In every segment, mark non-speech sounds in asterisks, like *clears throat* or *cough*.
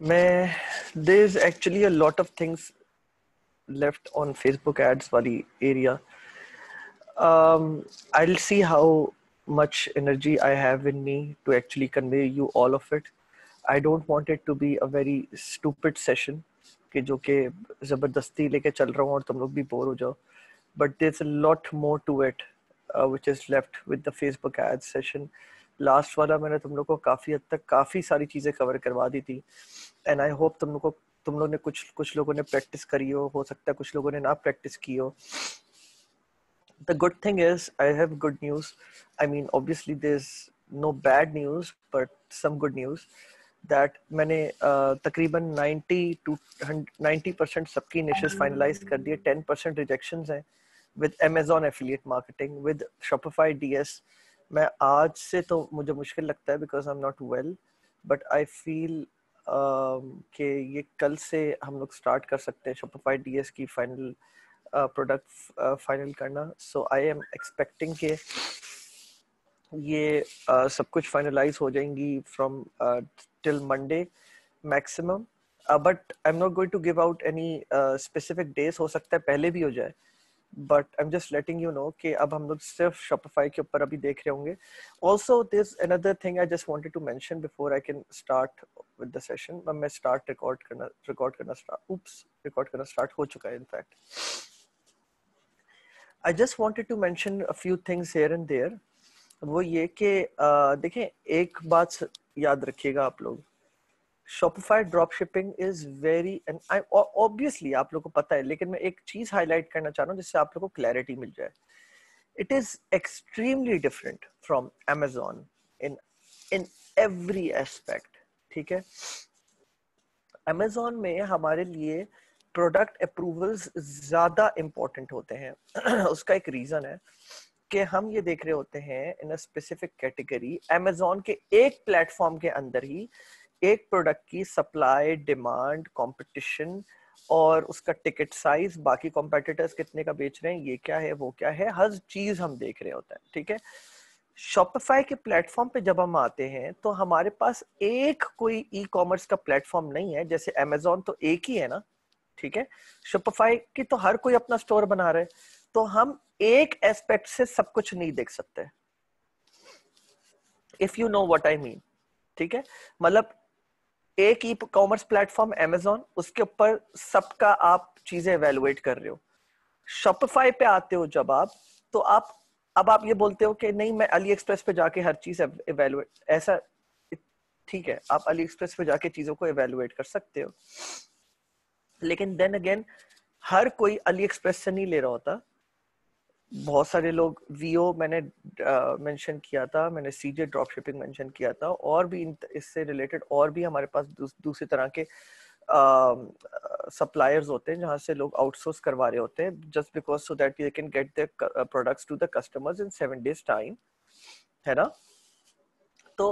मैं there is actually a lot of things left on Facebook ads wali area. Um, I'll see how much energy I have in me to actually convey you all of it. I don't want it to be a very stupid session कि जो कि ज़बरदस्ती लेके चल रहा हूँ और तुम लोग भी बोर हो जाओ but there's a lot more to it uh, which is left with the Facebook ad session. Last वाला मैंने तुम लोग को काफ़ी हद तक काफ़ी सारी चीज़ें कवर करवा दी थी एंड आई होप तुम लोग को तुम लोग ने कुछ कुछ लोगों ने प्रैक्टिस करी हो हो सकता है कुछ लोगों ने ना प्रैक्टिस की हो the good thing is I have good news I mean obviously there is no bad news but some good news that मैंने तकरीबन 90 टू 90 परसेंट सबकी इनिशियल फाइनलाइज कर दिए 10 परसेंट रिजेक्शन हैं with Amazon affiliate marketing, with Shopify DS. मैं आज से तो मुझे मुश्किल लगता है because I am not well but I feel कि ये कल से हम लोग स्टार्ट कर सकते हैं शॉपिफाई डीएस की final product uh, final uh, करना सो आई एम एक्सपेक्टिंग के ये uh, सब कुछ फाइनलाइज हो जाएंगी from till Monday maximum but I am not going to give out any specific days हो सकता है पहले भी हो जाए uh, but I am just letting you know कि अब हम लोग सिर्फ शॉपिफाई के ऊपर अभी देख रहे होंगे also this another thing I just wanted to mention before I can start with the session मैं स्टार्ट रिकॉर्ड करना रिकॉर्ड करना स्टार्ट उप्स रिकॉर्ड करना स्टार्ट हो चुका है in fact I just wanted to mention a few things here and there वो ये कि देखें एक बात याद रखिएगा आप लोग Shopify drop shipping is very and obviously आप लोग को पता है लेकिन मैं एक चीज हाईलाइट करना चाह रहा हूँ जिससे आप लोग को क्लैरिटी मिल जाए it is extremely different from Amazon in in every aspect ठीक है अमेजोन में हमारे लिए प्रोडक्ट अप्रूवल्स ज़्यादा इम्पोर्टेंट होते हैं *clears throat* उसका एक रीज़न है कि हम ये देख रहे होते हैं in a specific category Amazon के एक प्लेटफॉर्म के अंदर ही एक प्रोडक्ट की सप्लाई डिमांड कंपटीशन और उसका टिकट साइज बाकी कॉम्पिटिटर्स कितने का बेच रहे हैं ये क्या है वो क्या है हर चीज हम देख रहे होते हैं ठीक है शॉपिफाई के प्लेटफॉर्म पे जब हम आते हैं तो हमारे पास एक कोई ई e कॉमर्स का प्लेटफॉर्म नहीं है जैसे अमेजोन तो एक ही है ना ठीक है शॉपिफाई की तो हर कोई अपना स्टोर बना रहे तो हम एक एस्पेक्ट से सब कुछ नहीं देख सकते if you know what I mean ठीक है मतलब एक ई कॉमर्स प्लेटफॉर्म एमेजोन उसके ऊपर सबका आप चीजें एवेलुएट कर रहे हो शॉपिफाई पे आते हो जब आप तो आप अब आप ये बोलते हो कि नहीं मैं अली एक्सप्रेस पे जाके हर चीज एवेलुएट ऐसा ठीक है आप अली एक्सप्रेस पे जाके चीजों को एवेलुएट कर सकते हो लेकिन देन अगेन हर कोई अली एक्सप्रेस से नहीं ले रहा होता बहुत सारे लोग वीओ मैंने मेंशन uh, किया था मैंने सीजे ड्रॉप शिपिंग मेंशन किया था और भी इससे रिलेटेड और भी हमारे पास दूस, दूसरी तरह के सप्लायर्स uh, होते हैं जहाँ से लोग आउटसोर्स करवा रहे होते हैं just because so that they can get the products to the customers in seven days time है ना तो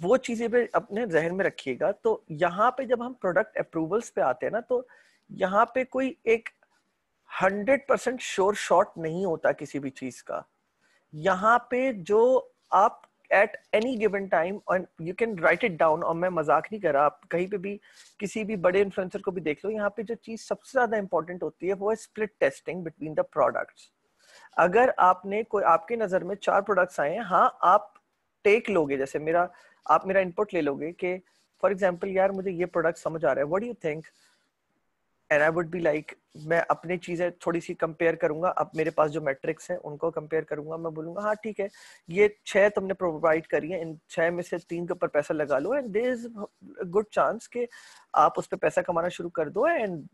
वो चीजें भी अपने जहन में रखिएगा तो यहाँ पे जब हम प्रोडक्ट अप्रूवल्स पे आते हैं ना तो यहाँ पे कोई एक हंड्रेड परसेंट श्योर शॉट नहीं होता किसी भी चीज का यहाँ पे जो आप at any given time you can write it down और मैं मजाक नहीं कर रहा आप कहीं पे भी किसी भी बड़े इन्फ्लुएंसर को भी देख लो यहाँ पे जो चीज सबसे ज्यादा इंपॉर्टेंट होती है वो है split testing between the products अगर आपने कोई आपके नजर में चार प्रोडक्ट्स आए हैं हाँ आप टेक लोगे जैसे मेरा आप मेरा इनपुट ले लोगे कि फॉर एग्जाम्पल यार मुझे ये प्रोडक्ट समझ आ रहा है what you think and I would be like मैं अपनी चीज़ें थोड़ी सी कंपेयर करूंगा अब मेरे पास जो मैट्रिक्स हैं उनको कंपेयर करूंगा मैं बोलूंगा हाँ ठीक है ये छह तुमने प्रोवाइड करी है इन छः में से तीन के ऊपर पैसा लगा लो एंड इज गुड चांस कि आप उस पर पैसा कमाना शुरू कर दो एंड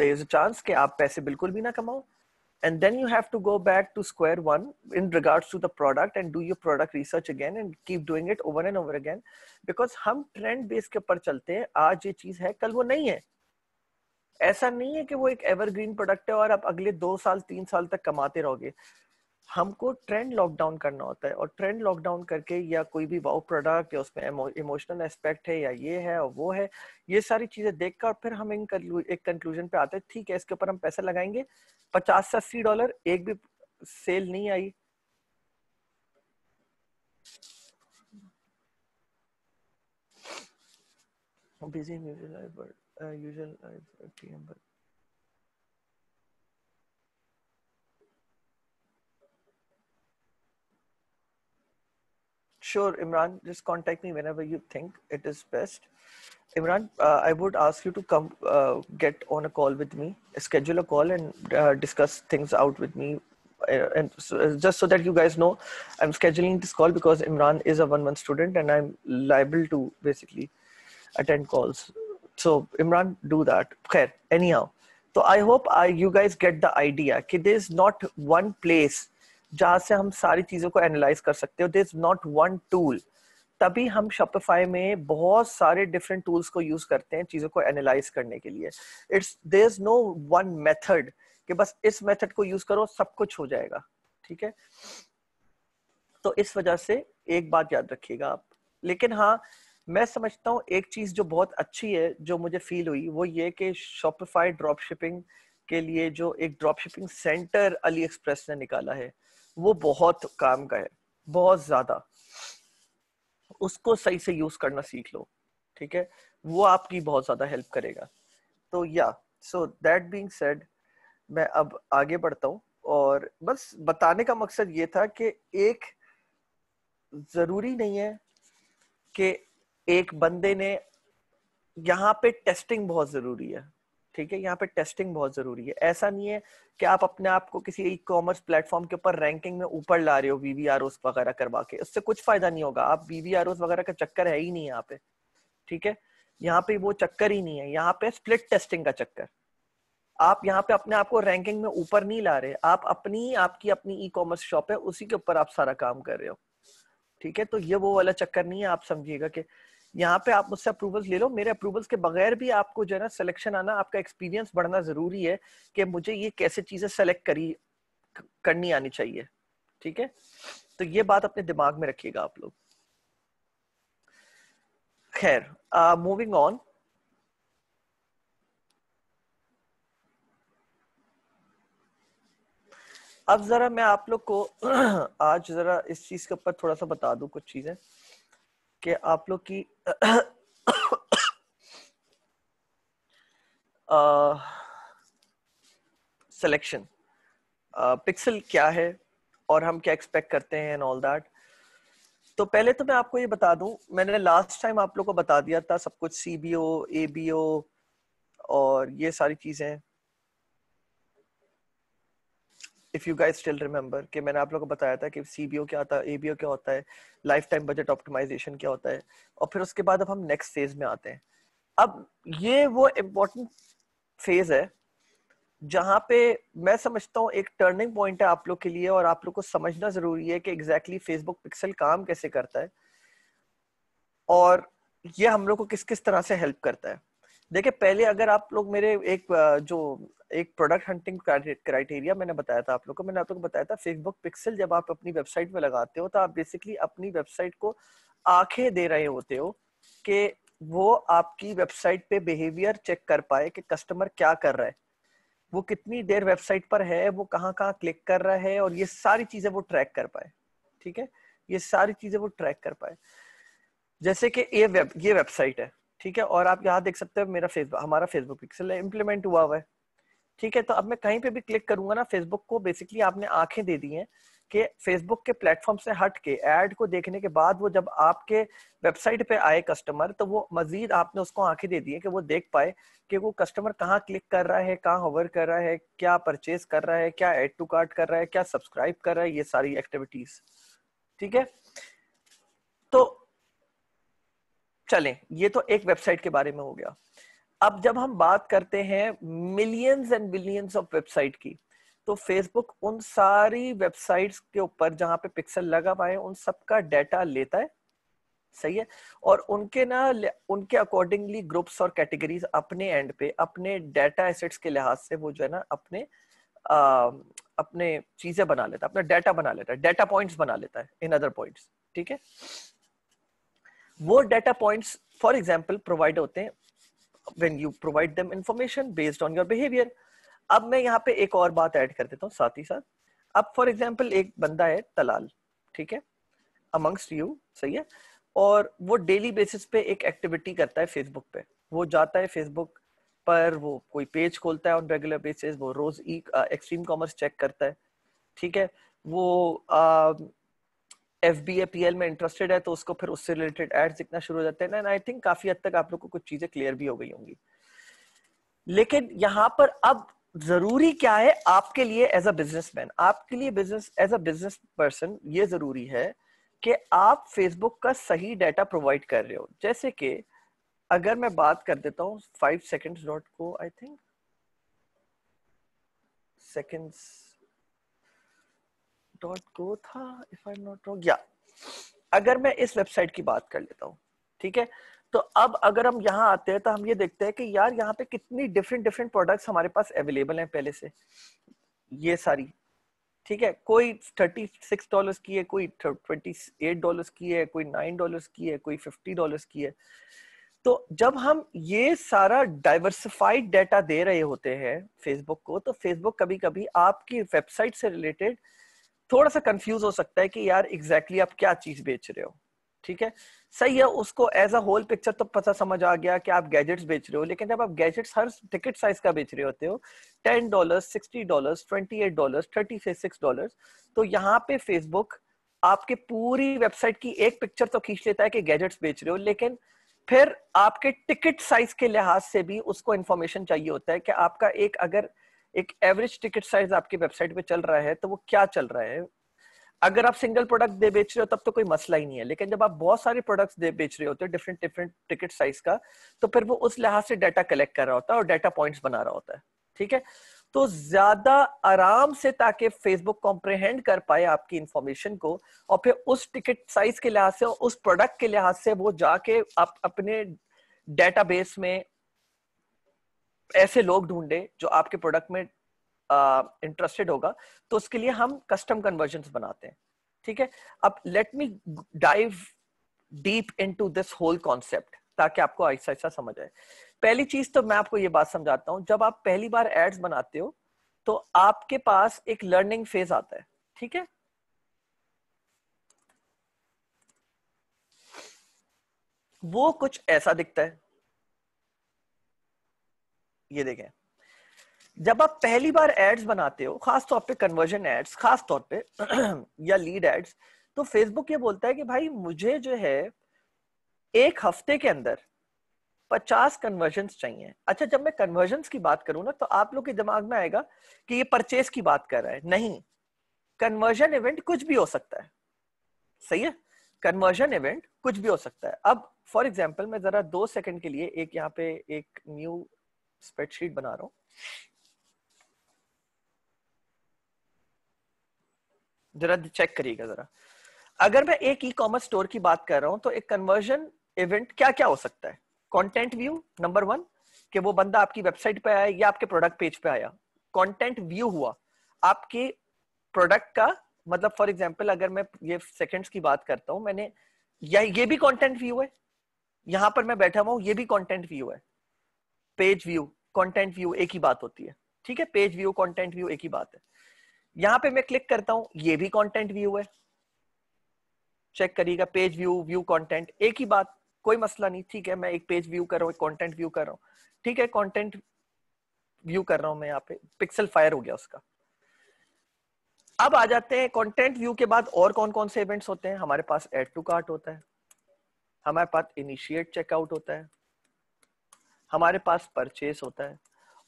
इज अ चांस कि आप पैसे बिल्कुल भी ना कमाओ and then you have to go back to square one in regards to the product and do your product research again and keep doing it over and over again because हम trend base के ऊपर चलते हैं आज ये चीज है कल वो नहीं है ऐसा नहीं है कि वो एक एवरग्रीन प्रोडक्ट है और आप अगले दो साल तीन साल तक कमाते रहोगे हमको ट्रेंड लॉकडाउन करना होता है और ट्रेंड लॉकडाउन करके या कोई भी वाओ प्रोडक्ट या उसमें इमोशनल एस्पेक्ट है या ये है और वो है ये सारी चीजें देख कर और फिर हम इन एक कंक्लूजन पे आते हैं ठीक है इसके ऊपर हम पैसा लगाएंगे पचास से अस्सी डॉलर एक भी सेल नहीं आई busy music uh, usual live uh, but Sure, Imran, just contact me whenever you think it is best. Imran, uh, I would ask you to come uh, get on a call with me, schedule a call and uh, discuss things out with me uh, and so, just so that you guys know, I'm scheduling this call because Imran is a one-month student and I'm liable to basically attend calls So Imran, do that. Khair, anyhow. So I hope I, you guys get the idea ki there is not one place जहाँ से हम सारी चीज़ों को analyse कर सकते हो देर not one tool तभी हम Shopify में बहुत सारे डिफरेंट टूल्स को यूज करते हैं चीज़ों को एनालाइज करने के लिए it's there is no one method कि बस इस मेथड को यूज करो सब कुछ हो जाएगा ठीक है तो इस वजह से एक बात याद रखिएगा आप लेकिन हाँ मैं समझता हूँ एक चीज जो बहुत अच्छी है जो मुझे फील हुई वो ये कि शॉपिफाई ड्रॉप शिपिंग के लिए जो एक drop shipping centre AliExpress ने निकाला है वो बहुत काम का है बहुत ज्यादा उसको सही से यूज करना सीख लो ठीक है वो आपकी बहुत ज्यादा हेल्प करेगा तो या सो दैट बीइंग सेड मैं अब आगे बढ़ता हूँ और बस बताने का मकसद ये था कि एक जरूरी नहीं है कि एक बंदे ने यहाँ पे टेस्टिंग बहुत जरूरी है ठीक है यहाँ पे टेस्टिंग बहुत जरूरी है ऐसा नहीं है कि आप अपने आप को किसी ई कॉमर्स प्लेटफॉर्म के ऊपर रैंकिंग में ऊपर ला रहे हो वीवीआर वगैरह करवा के उससे कुछ फायदा नहीं होगा आप वीवीआर वगैरह का चक्कर है ही नहीं यहाँ पे ठीक है यहाँ पे वो चक्कर ही नहीं है यहाँ पे स्प्लिट टेस्टिंग का चक्कर आप यहाँ पे अपने आप को रैंकिंग में ऊपर नहीं ला रहे आप अपनी आपकी अपनी ई कॉमर्स शॉप है उसी के ऊपर आप सारा काम कर रहे हो ठीक है तो ये वो वाला चक्कर नहीं है आप समझिएगा कि यहाँ पे आप मुझसे अप्रूवल्स ले लो मेरे अप्रूवल्स के बगैर भी आपको जो है ना सिलेक्शन आना आपका एक्सपीरियंस बढ़ना जरूरी है कि मुझे ये कैसे चीजें सेलेक्ट करी करनी आनी चाहिए ठीक है तो ये बात अपने दिमाग में रखिएगा आप लोग खैर मूविंग ऑन अब जरा मैं आप लोग को *clears throat* आज जरा इस चीज के ऊपर थोड़ा सा बता दू कुछ चीजें कि आप लोग की सिलेक्शन *coughs* पिक्सल क्या है और हम क्या एक्सपेक्ट करते हैं ऑल दैट तो पहले तो मैं आपको ये बता दूं मैंने लास्ट टाइम आप लोग को बता दिया था सब कुछ C B O A B O और ये सारी चीजें if you guys still remember कि मैंने आप लोगों को बताया था कि सीबीओ क्या होता है एबीओ क्या होता है लाइफ टाइम बजट ऑप्टिमाइजेशन क्या होता है और फिर उसके बाद अब हम नेक्स्ट फेज में आते हैं अब ये वो इम्पोर्टेंट फेज है जहां पे मैं समझता हूँ एक टर्निंग पॉइंट है आप लोग के लिए और आप लोग को समझना जरूरी है कि एग्जैक्टली फेसबुक पिक्सल काम कैसे करता है और ये हम लोग को किस किस तरह से हेल्प करता है देखिए पहले अगर आप लोग मेरे एक जो एक प्रोडक्ट हंटिंग क्राइटेरिया मैंने बताया था आप लोग को मैंने आप लोगों को बताया था फेसबुक पिक्सल जब आप अपनी वेबसाइट में लगाते हो तो आप बेसिकली अपनी वेबसाइट को आंखें दे रहे होते हो कि वो आपकी वेबसाइट पे बिहेवियर चेक कर पाए कि कस्टमर क्या कर रहा है वो कितनी देर वेबसाइट पर है वो कहाँ कहाँ क्लिक कर रहा है और ये सारी चीजें वो ट्रैक कर पाए ठीक है ये सारी चीजें वो ट्रैक कर पाए जैसे कि ये वेब ये वेबसाइट है ठीक है और आप यहाँ देख सकते हो मेरा फेसबुक हमारा फेसबुक पिक्सल है इम्प्लीमेंट हुआ हुआ है ठीक है तो अब मैं कहीं पे भी क्लिक करूंगा ना फेसबुक को बेसिकली आपने आंखें दे दी हैं कि फेसबुक के प्लेटफॉर्म से हट के एड को देखने के बाद वो जब आपके वेबसाइट पे आए कस्टमर तो वो मजीद आपने उसको आंखें दे दी है कि वो देख पाए कि वो कस्टमर कहाँ क्लिक कर रहा है कहाँ होवर कर रहा है क्या परचेज कर रहा है क्या एड टू कार्ट कर रहा है क्या सब्सक्राइब कर रहा है ये सारी एक्टिविटीज ठीक है तो चलें ये तो एक वेबसाइट के बारे में हो गया अब जब हम बात करते हैं millions and billions of website की तो फेसबुक उन सारी वेबसाइट्स के ऊपर जहां पे पिक्सल लगा हुआ है उन सबका डाटा लेता है सही है और उनके ना उनके अकॉर्डिंगली ग्रुप्स और कैटेगरीज अपने एंड पे अपने डाटा एसेट्स के लिहाज से वो जो है ना अपने आ, अपने चीजें बना लेता है अपना डाटा बना लेता है डाटा पॉइंट्स बना लेता है इन अदर पॉइंट्स ठीक है वो data points for example provide होते हैं when you provide them information based on your behavior ab main yahan pe ek aur baat add kar deta hu sath hi sath ab for example ek banda hai talal theek hai amongst you sahi hai aur wo daily basis pe ek activity karta hai Facebook पे वो जाता है Facebook पर वो कोई page खोलता है on regular basis वो रोज एक्सट्रीम कॉमर्स चेक करता है ठीक है वो F B A P L में इंटरेस्टेड है तो उसको फिर उससे रिलेटेड एड्स दिखना शुरू हो जाते हैं एंड आई थिंक काफी हद तक आप लोग को कुछ चीजें क्लियर भी हो गई होंगी लेकिन यहाँ पर अब जरूरी क्या है आपके लिए एज अ बिजनेस मैन आपके लिए business as a business person ये जरूरी है कि आप फेसबुक का सही डाटा प्रोवाइड कर रहे हो जैसे कि अगर मैं बात कर देता हूँ फाइव सेकेंड्स डॉट को I think seconds dot go था इफ आई नॉट रॉन्ग या अगर मैं इस वेबसाइट की बात कर लेता हूँ ठीक है तो अब अगर हम यहाँ आते हैं तो हम ये देखते हैं कि यार यहाँ पे कितनी डिफरेंट डिफरेंट प्रोडक्ट्स हमारे पास अवेलेबल हैं पहले से ये सारी ठीक है कोई थर्टी सिक्स डॉलर की है कोई ट्वेंटी एट डॉलर की है कोई नाइन डॉलर की है कोई फिफ्टी डॉलर की है तो जब हम ये सारा डाइवर्सिफाइड डाटा दे रहे होते हैं फेसबुक को तो फेसबुक कभी कभी आपकी वेबसाइट से रिलेटेड थोड़ा सा कंफ्यूज हो सकता है कि यार एग्जैक्टली exactly आप क्या चीज बेच रहे हो ठीक है सही है उसको एज अ होल पिक्चर तो पता समझ आ गया कि आप गैजेट्स बेच रहे हो लेकिन जब आप गैजेट्स हर टिकट साइज का बेच रहे होते हो ten dollar sixty dollar twenty eight dollar thirty six dollar तो यहाँ पे फेसबुक आपके पूरी वेबसाइट की एक पिक्चर तो खींच लेता है कि गैजेट्स बेच रहे हो लेकिन फिर आपके टिकट साइज के लिहाज से भी उसको इन्फॉर्मेशन चाहिए होता है कि आपका एक अगर एक एवरेज टिकट साइज आपकी वेबसाइट पे चल रहा है तो वो क्या चल रहा है अगर आप सिंगल प्रोडक्ट दे बेच रहे हो तब तो कोई मसला ही नहीं है लेकिन जब आप बहुत सारे प्रोडक्ट्स दे बेच रहे होते हो डिफरेंट डिफरेंट टिकट साइज का तो फिर वो उस लिहाज से डाटा कलेक्ट कर रहा होता है और डाटा पॉइंट्स बना रहा होता है ठीक है तो ज्यादा आराम से ताकि फेसबुक कॉम्प्रेहेंड कर पाए आपकी इंफॉर्मेशन को और फिर उस टिकट साइज के लिहाज से और उस प्रोडक्ट के लिहाज से वो जाके आप अपने डेटाबेस में ऐसे लोग ढूंढे जो आपके प्रोडक्ट में इंटरेस्टेड होगा तो उसके लिए हम कस्टम कन्वर्जन बनाते हैं ठीक है अब let me dive deep into this whole concept ताकि आपको ऐसा ऐसा समझ आए पहली चीज तो मैं आपको ये बात समझाता हूँ जब आप पहली बार एड्स बनाते हो तो आपके पास एक लर्निंग फेज आता है ठीक है वो कुछ ऐसा दिखता है ये देखें जब आप पहली बार एड्स बनाते हो खास तौर पे कन्वर्जन एड्स खास तौर पे *clears throat* या लीड एड्स तो फेसबुक ये बोलता है कि भाई मुझे जो है एक हफ्ते के अंदर 50 कन्वर्जन चाहिए अच्छा जब मैं कन्वर्जन की बात करूं ना तो आप लोग के दिमाग में आएगा कि ये परचेज की बात कर रहा है नहीं कन्वर्जन इवेंट कुछ भी हो सकता है सही है कन्वर्जन इवेंट कुछ भी हो सकता है अब फॉर एग्जाम्पल मैं जरा दो सेकंड के लिए एक यहाँ पे एक न्यू स्प्रेडशीट बना रहा हूं जरा चेक करिएगा जरा अगर मैं एक ई कॉमर्स स्टोर की बात कर रहा हूं तो एक कन्वर्जन इवेंट क्या क्या हो सकता है कंटेंट व्यू नंबर वन कि वो बंदा आपकी वेबसाइट पे आया या आपके प्रोडक्ट पेज पे आया कंटेंट व्यू हुआ आपके प्रोडक्ट का मतलब फॉर एग्जांपल अगर मैं ये सेकंड्स की बात करता हूँ मैंने या ये भी कंटेंट व्यू है यहां पर मैं बैठा हुआ ये भी कंटेंट व्यू है पेज व्यू कंटेंट व्यू एक ही बात होती है ठीक है पेज व्यू कंटेंट व्यू एक ही बात है यहां पे मैं क्लिक करता हूं ये भी कंटेंट व्यू है चेक करिएगा पेज व्यू व्यू कंटेंट एक ही बात कोई मसला नहीं ठीक है मैं एक पेज व्यू कर रहा हूँ कॉन्टेंट व्यू कर रहा हूँ ठीक है कॉन्टेंट व्यू कर रहा हूं मैं यहाँ पे पिक्सल फायर हो गया उसका अब आ जाते हैं कॉन्टेंट व्यू के बाद और कौन कौन से इवेंट्स होते हैं हमारे पास एड टू कार्ट होता है हमारे पास इनिशिएट चेकआउट होता है हमारे पास परचेस होता है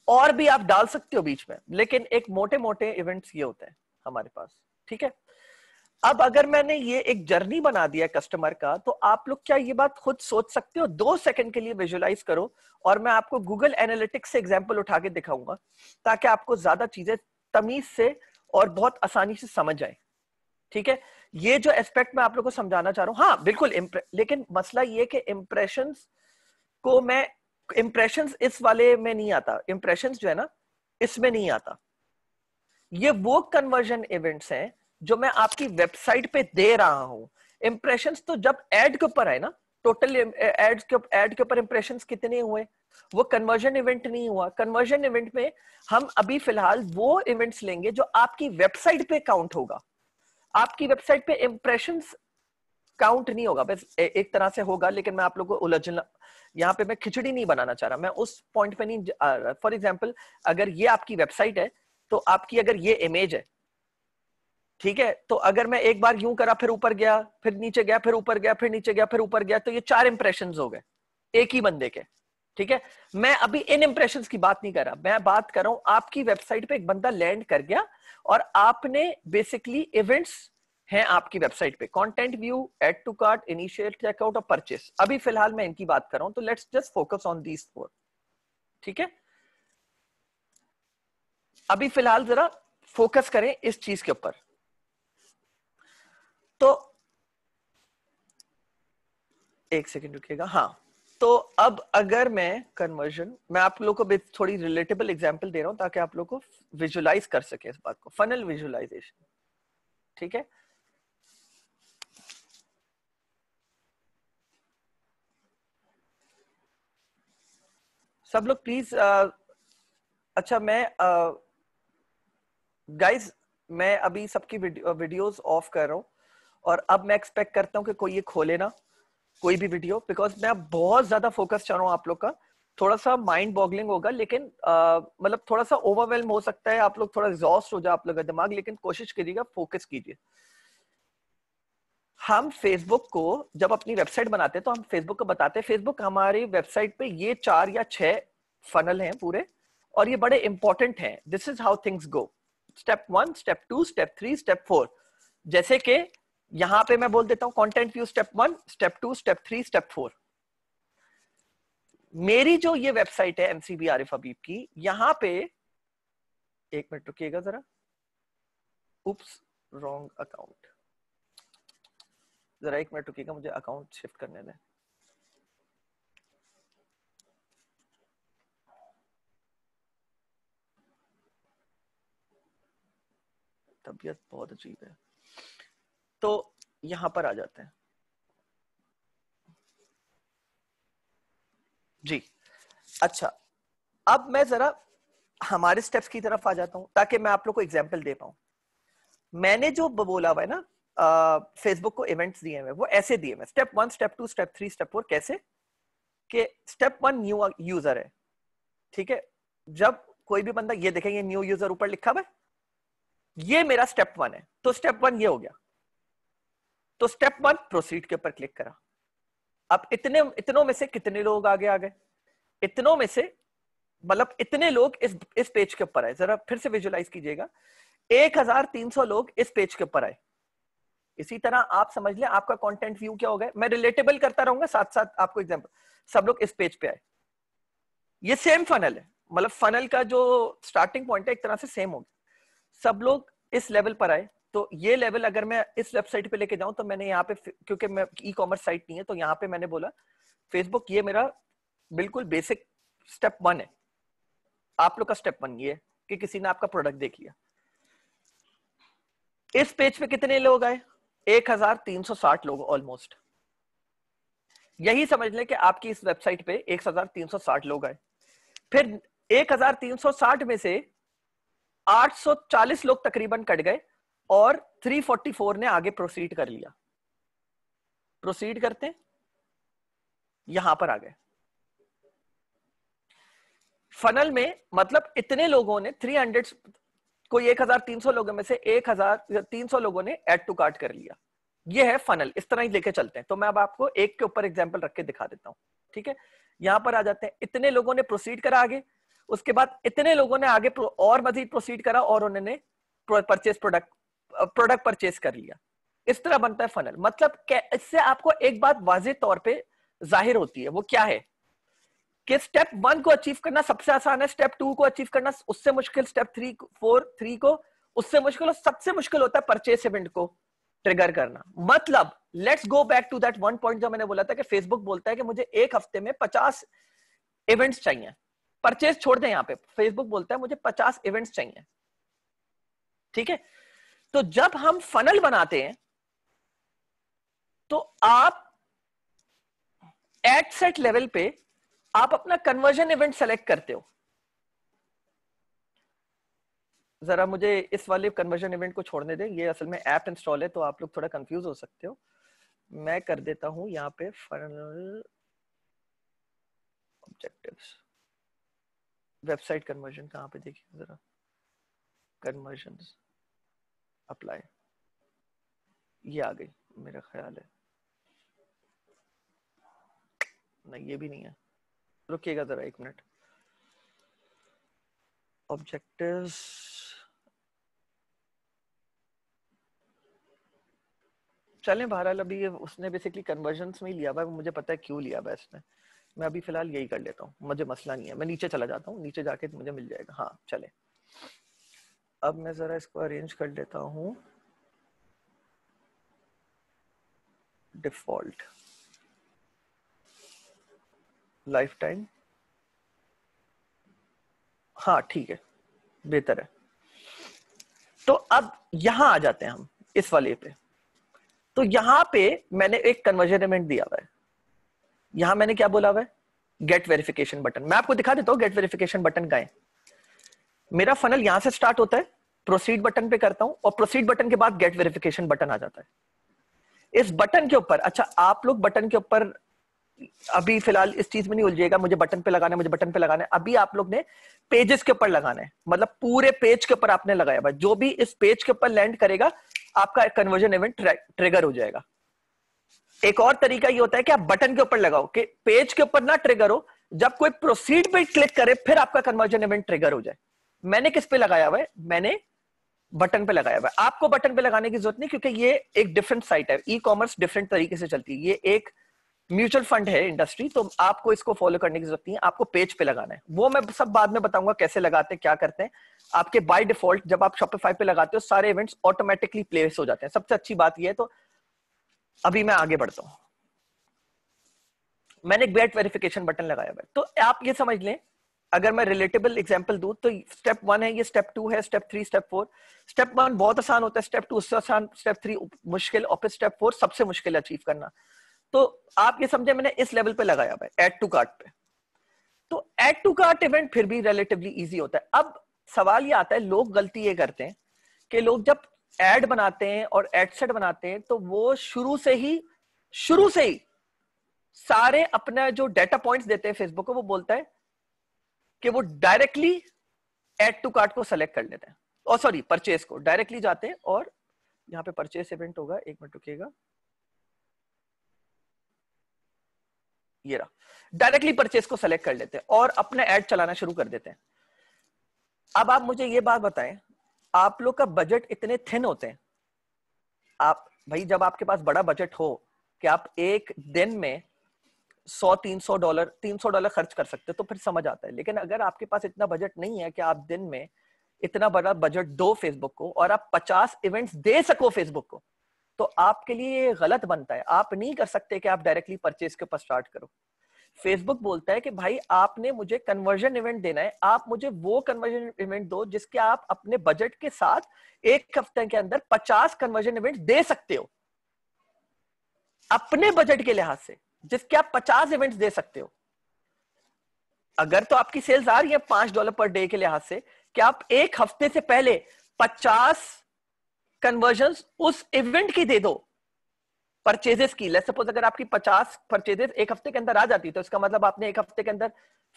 और भी आप डाल सकते हो बीच में लेकिन एक मोटे मोटे इवेंट्स ये होते हैं हमारे पास ठीक है अब अगर मैंने ये एक जर्नी बना दिया कस्टमर का तो आप लोग क्या ये बात खुद सोच सकते हो दो सेकंड के लिए विजुलाइज करो और मैं आपको गूगल एनालिटिक्स से एग्जाम्पल उठा के दिखाऊंगा ताकि आपको ज्यादा चीजें तमीज से और बहुत आसानी से समझ आए ठीक है ये जो एस्पेक्ट मैं आप लोग को समझाना चाह रहा हूँ हाँ बिल्कुल लेकिन मसला ये कि इम्प्रेशन को मैं इम्प्रेशन इस वाले में नहीं आता इम्प्रेशन जो है ना इसमें नहीं आता ये वो कन्वर्जन इवेंट्स हैं जो मैं आपकी वेबसाइट पे दे रहा हूं इम्प्रेशन तो जब एड के ऊपर है ना टोटल एड्स के एड के ऊपर इम्प्रेशन कितने हुए वो कन्वर्जन इवेंट नहीं हुआ कन्वर्जन इवेंट में हम अभी फिलहाल वो इवेंट्स लेंगे जो आपकी वेबसाइट पे काउंट होगा आपकी वेबसाइट पे इम्प्रेशन काउंट नहीं होगा बस एक तरह से होगा लेकिन मैं आप लोगों को उलझन यहाँ पे मैं खिचड़ी नहीं बनाना चाह रहा मैं उस पॉइंट पे नहीं फॉर एग्जाम्पल अगर ये आपकी वेबसाइट है तो आपकी अगर ये इमेज है ठीक है तो अगर मैं एक बार यूं करा फिर ऊपर गया फिर नीचे गया फिर ऊपर गया फिर नीचे गया फिर ऊपर गया तो ये चार इंप्रेशन हो गए एक ही बंदे के ठीक है मैं अभी इन इंप्रेशन की बात नहीं कर रहा मैं बात कर रहा हूं आपकी वेबसाइट पे एक बंदा लैंड कर गया और आपने बेसिकली इवेंट्स हैं आपकी वेबसाइट पे content view add to cart initial checkout और परचेस अभी फिलहाल मैं इनकी बात कर रहा हूं तो let's just focus on these four ठीक है अभी फिलहाल जरा फोकस करें इस चीज के ऊपर तो एक सेकेंड रुकेगा हाँ तो अब अगर मैं कन्वर्जन मैं आप लोगों को थोड़ी रिलेटेबल एग्जांपल दे रहा हूं ताकि आप लोगों को विजुलाइज कर सके इस बात को फनल विजुलाइजेशन ठीक है सब लोग प्लीज uh, अच्छा मैं गाइस uh, मैं अभी सबकी वीडियोस ऑफ uh, कर रहा हूँ और अब मैं एक्सपेक्ट करता हूँ कि कोई ये खोले ना कोई भी वीडियो बिकॉज मैं बहुत ज्यादा फोकस चाह रहा हूँ आप लोग का थोड़ा सा माइंड बॉगलिंग होगा लेकिन मतलब थोड़ा सा ओवरवेलम हो सकता है आप लोग थोड़ा एग्जॉस्ट हो जाए आप लोग का दिमाग लेकिन कोशिश करिएगा फोकस कीजिए हम फेसबुक को जब अपनी वेबसाइट बनाते हैं तो हम फेसबुक को बताते हैं फेसबुक हमारी वेबसाइट पे ये चार या छह फनल हैं पूरे और ये बड़े इंपॉर्टेंट हैं this is how things go step one step two step three step four जैसे कि यहां पे मैं बोल देता हूं content view step one step two step three step four मेरी जो ये वेबसाइट है एमसीबी आरिफ अबीब की यहां पे एक मिनट रुकिएगा जरा उप्स रॉन्ग अकाउंट जरा एक मिनट रुकिएगा मुझे अकाउंट शिफ्ट करने दें तबीयत बहुत अजीब है तो यहां पर आ जाते हैं जी अच्छा अब मैं जरा हमारे स्टेप्स की तरफ आ जाता हूं ताकि मैं आप लोग को एग्जाम्पल दे पाऊं मैंने जो बोला हुआ है ना फेसबुक को इवेंट्स दिए हुए वो ऐसे दिए हुए step one step two step three step four कैसे कि स्टेप वन न्यू यूजर है ठीक है जब कोई भी बंदा ये देखेंगे न्यू यूजर ऊपर लिखा हुआ ये मेरा स्टेप वन है तो स्टेप वन ये हो गया तो स्टेप वन प्रोसीड के ऊपर क्लिक करा अब इतने इतनों में से कितने लोग आगे आ गए इतनों में से मतलब इतने लोग इस इस पेज के ऊपर आए जरा फिर से विजुलाइज कीजिएगा 1300 लोग इस पेज के ऊपर आए इसी तरह आप समझ लें आपका कंटेंट व्यू क्या हो गया मैं रिलेटेबल करता रहूंगा साथ साथ आपको एग्जांपल सब लोग इस पेज पे आए ये सेम फनल है मतलब फनल का जो स्टार्टिंग पॉइंट है एक तरह से सेम हो गया सब लोग इस लेवल पर आए तो ये लेवल अगर मैं इस वेबसाइट पे लेके जाऊं तो मैंने यहाँ पे क्योंकि मैं ई कॉमर्स साइट नहीं है तो यहाँ पे मैंने बोला फेसबुक ये मेरा बिल्कुल बेसिक स्टेप वन है आप लोग का स्टेप वन ये है कि किसी ने आपका प्रोडक्ट देख लिया इस पेज पे कितने लोग आए एक हजार तीन सौ साठ लोग ऑलमोस्ट यही समझ लें कि आपकी इस वेबसाइट पे एक हजार तीन सौ साठ लोग आए फिर एक हजार तीन सौ साठ में से आठ सौ चालीस लोग तकरीबन कट गए और 344 ने आगे प्रोसीड कर लिया प्रोसीड करते यहां पर आ गए फनल में मतलब इतने लोगों ने 300 कोई एक हजार तीन सौ लोगों में से एक हजार तीन सौ लोगों ने एड टू कार्ट कर लिया ये है फनल इस तरह ही लेके चलते हैं तो मैं अब आपको एक के ऊपर एग्जाम्पल रख के दिखा देता हूँ ठीक है यहाँ पर आ जाते हैं इतने लोगों ने प्रोसीड करा आगे उसके बाद इतने लोगों ने आगे और मजीद प्रोसीड करा और उन्होंने परचेज प्रोडक्ट प्रोडक्ट परचेज कर लिया इस तरह बनता है फनल मतलब इससे आपको एक बात वाजे तौर पे जाहिर होती है वो क्या है कि स्टेप वन को अचीव करना सबसे आसान है स्टेप टू को अचीव करना उससे मुश्किल स्टेप थ्री फोर थ्री को उससे मुश्किल और सबसे मुश्किल होता है परचेस इवेंट को ट्रिगर करना मतलब let's go back to that one point जो मैंने बोला था कि फेसबुक बोलता है कि मुझे एक हफ्ते में पचास इवेंट्स चाहिए परचेज छोड़ दें यहाँ पे फेसबुक बोलता है मुझे पचास इवेंट्स चाहिए ठीक है तो जब हम फनल बनाते हैं तो आप एट सेट लेवल पे आप अपना कन्वर्जन इवेंट सेलेक्ट करते हो जरा मुझे इस वाले कन्वर्जन इवेंट को छोड़ने दें ये असल में ऐप इंस्टॉल है तो आप लोग थोड़ा कंफ्यूज हो सकते हो मैं कर देता हूं यहाँ पे फनल ऑब्जेक्टिव्स वेबसाइट कन्वर्जन कहाँ पे देखिए जरा कन्वर्जन अप्लाई ये आ गई मेरा ख्याल है नहीं ये भी नहीं है रुकिएगा जरा एक मिनट ऑब्जेक्टिव्स चलें बहरहाल अभी उसने बेसिकली कन्वर्जन में ही लिया हुआ है मुझे पता है क्यों लिया हुआ है इसने मैं अभी फिलहाल यही कर लेता हूँ मुझे मसला नहीं है मैं नीचे चला जाता हूँ नीचे जाके मुझे मिल जाएगा हाँ चले अब मैं ज़रा इसको अरेंज कर लेता हूँ डिफॉल्ट लाइफ टाइम हाँ ठीक है बेहतर है तो अब यहां आ जाते हैं हम इस वाले पे तो यहां पे मैंने एक कन्वर्जन दिया हुआ है यहां मैंने क्या बोला हुआ है गेट वेरिफिकेशन बटन मैं आपको दिखा देता हूँ गेट वेरिफिकेशन बटन का मेरा फनल यहां से स्टार्ट होता है प्रोसीड बटन पे करता हूं और प्रोसीड बटन के बाद गेट वेरिफिकेशन बटन आ जाता है इस बटन के ऊपर अच्छा आप लोग बटन के ऊपर अभी फिलहाल इस चीज में नहीं उलझेगा मुझे बटन पे लगाना है मुझे बटन पे लगाना है अभी आप लोग ने पेजेस के ऊपर लगाना है मतलब पूरे पेज के ऊपर आपने लगाया हुआ जो भी इस पेज के ऊपर लैंड करेगा आपका कन्वर्जन इवेंट ट्रिगर हो जाएगा एक और तरीका ये होता है कि आप बटन के ऊपर लगाओ कि पेज के ऊपर ना ट्रिगर हो जब कोई प्रोसीड पे क्लिक करे फिर आपका कन्वर्जन इवेंट ट्रिगर हो जाए मैंने किस पे लगाया हुआ है मैंने बटन पे लगाया हुआ है आपको बटन पे लगाने की जरूरत नहीं क्योंकि ये एक डिफरेंट साइट है ई कॉमर्स डिफरेंट तरीके से चलती है ये एक म्यूचुअल फंड है इंडस्ट्री तो आपको इसको फॉलो करने की जरूरत नहीं है आपको पेज पे लगाना है वो मैं सब बाद में बताऊंगा कैसे लगाते हैं क्या करते हैं आपके बाय डिफॉल्ट जब आप शॉपिफाई पे लगाते हो सारे इवेंट्स ऑटोमेटिकली प्लेस हो जाते हैं सबसे अच्छी बात यह है तो अभी मैं आगे बढ़ता हूँ मैंने एक बेट वेरिफिकेशन बटन लगाया हुआ तो आप ये समझ लें अगर मैं रिलेटेबल एग्जाम्पल दू तो स्टेप वन है ये स्टेप टू है step three step four step one बहुत आसान होता है स्टेप टू उससे आसान स्टेप थ्री मुश्किल और फिर स्टेप फोर सबसे मुश्किल अचीव करना तो आप ये समझे मैंने इस लेवल पे लगाया भाई एड टू कार्ट पे तो एड टू कार्ट इवेंट फिर भी रिलेटिवली इजी होता है अब सवाल ये आता है लोग गलती ये करते हैं कि लोग जब एड बनाते हैं और एड सेट बनाते हैं तो वो शुरू से ही शुरू से ही सारे अपना जो डेटा पॉइंट्स देते हैं फेसबुक को वो बोलता है कि वो डायरेक्टली एड टू कार्ट को सेलेक्ट कर लेते हैं और सॉरी परचेज को डायरेक्टली जाते हैं और यहाँ पे परचेज इवेंट होगा एक मिनट रुकेगा ये रहा डायरेक्टली परचेस को सेलेक्ट कर लेते हैं और अपने एड चलाना शुरू कर देते हैं अब आप मुझे ये बात बताएं आप लोग का बजट इतने थिन होते हैं आप भाई जब आपके पास बड़ा बजट हो कि आप एक दिन में 100-300 डॉलर 300 डॉलर खर्च कर सकते हो तो फिर समझ आता है लेकिन अगर आपके पास इतना बजट नहीं है कि आप दिन में इतना बड़ा बजट दो फेसबुक को और आप 50 इवेंट्स दे सको फेसबुक को तो आपके लिए ये गलत बनता है आप नहीं कर सकते कि आप डायरेक्टली परचेज के ऊपर स्टार्ट करो फेसबुक बोलता है कि भाई आपने मुझे कन्वर्जन इवेंट देना है आप मुझे वो कन्वर्जन इवेंट दो जिसके आप अपने बजट के साथ एक हफ्ते के अंदर पचास कन्वर्जन इवेंट दे सकते हो अपने बजट के लिहाज से जिसके आप पचास इवेंट्स दे सकते हो अगर तो आपकी सेल्स आ रही है पांच डॉलर पर डे के लिहाज से कि आप एक हफ्ते से पहले पचास कन्वर्जन उस इवेंट की दे दो परचेजेस की लेट सपोज अगर आपकी 50 परचेजेस एक हफ्ते के अंदर आ जाती तो इसका मतलब आपने एक हफ्ते के अंदर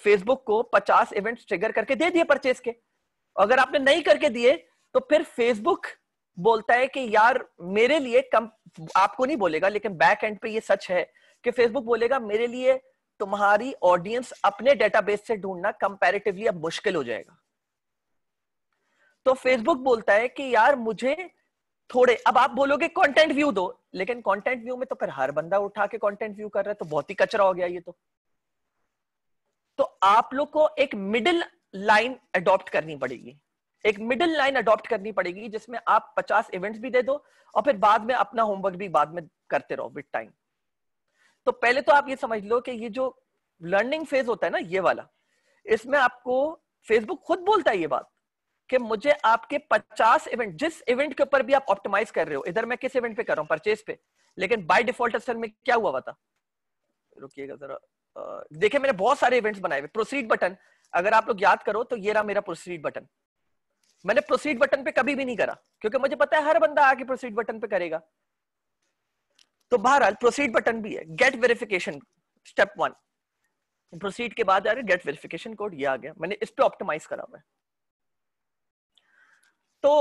फेसबुक को 50 इवेंट ट्रिगर करके दे दिए परचेज के अगर आपने नहीं करके दिए तो फिर फेसबुक बोलता है कि यार मेरे लिए कम आपको नहीं बोलेगा लेकिन बैक एंड पे ये सच है कि फेसबुक बोलेगा मेरे लिए तुम्हारी ऑडियंस अपने डेटाबेस से ढूंढना कंपैरेटिवली अब मुश्किल हो जाएगा तो फेसबुक बोलता है कि यार मुझे थोड़े अब आप बोलोगे कंटेंट व्यू दो लेकिन कंटेंट व्यू में तो फिर हर बंदा उठा के कंटेंट व्यू कर रहा है तो बहुत ही कचरा हो गया ये तो तो आप लोग को एक मिडिल लाइन अडॉप्ट करनी पड़ेगी एक मिडिल लाइन अडॉप्ट करनी पड़ेगी जिसमें आप 50 इवेंट्स भी दे दो और फिर बाद में अपना होमवर्क भी बाद में करते रहो विद टाइम तो पहले तो आप ये समझ लो कि ये जो लर्निंग फेज होता है ना ये वाला इसमें आपको फेसबुक खुद बोलता है ये बात कि मुझे आपके 50 इवेंट जिस इवेंट के ऊपर भी आप ऑप्टिमाइज कर रहे हो इधर मैं किस इवेंट पे कर रहा हूँ परचेज पे लेकिन बाय डिफॉल्ट असल में क्या हुआ हुआ था रुकिएगा जरा देखिए मैंने बहुत सारे इवेंट्स बनाए हुए प्रोसीड बटन अगर आप लोग याद करो तो ये रहा मेरा प्रोसीड बटन मैंने प्रोसीड बटन पे कभी भी नहीं करा क्योंकि मुझे पता है हर बंदा आके प्रोसीड बटन पे करेगा तो बहरहाल प्रोसीड बटन भी है get verification step one proceed के बाद आ रहे गेट वेरिफिकेशन कोड ये आ गया मैंने इस पे ऑप्टिमाइज करा हुआ है तो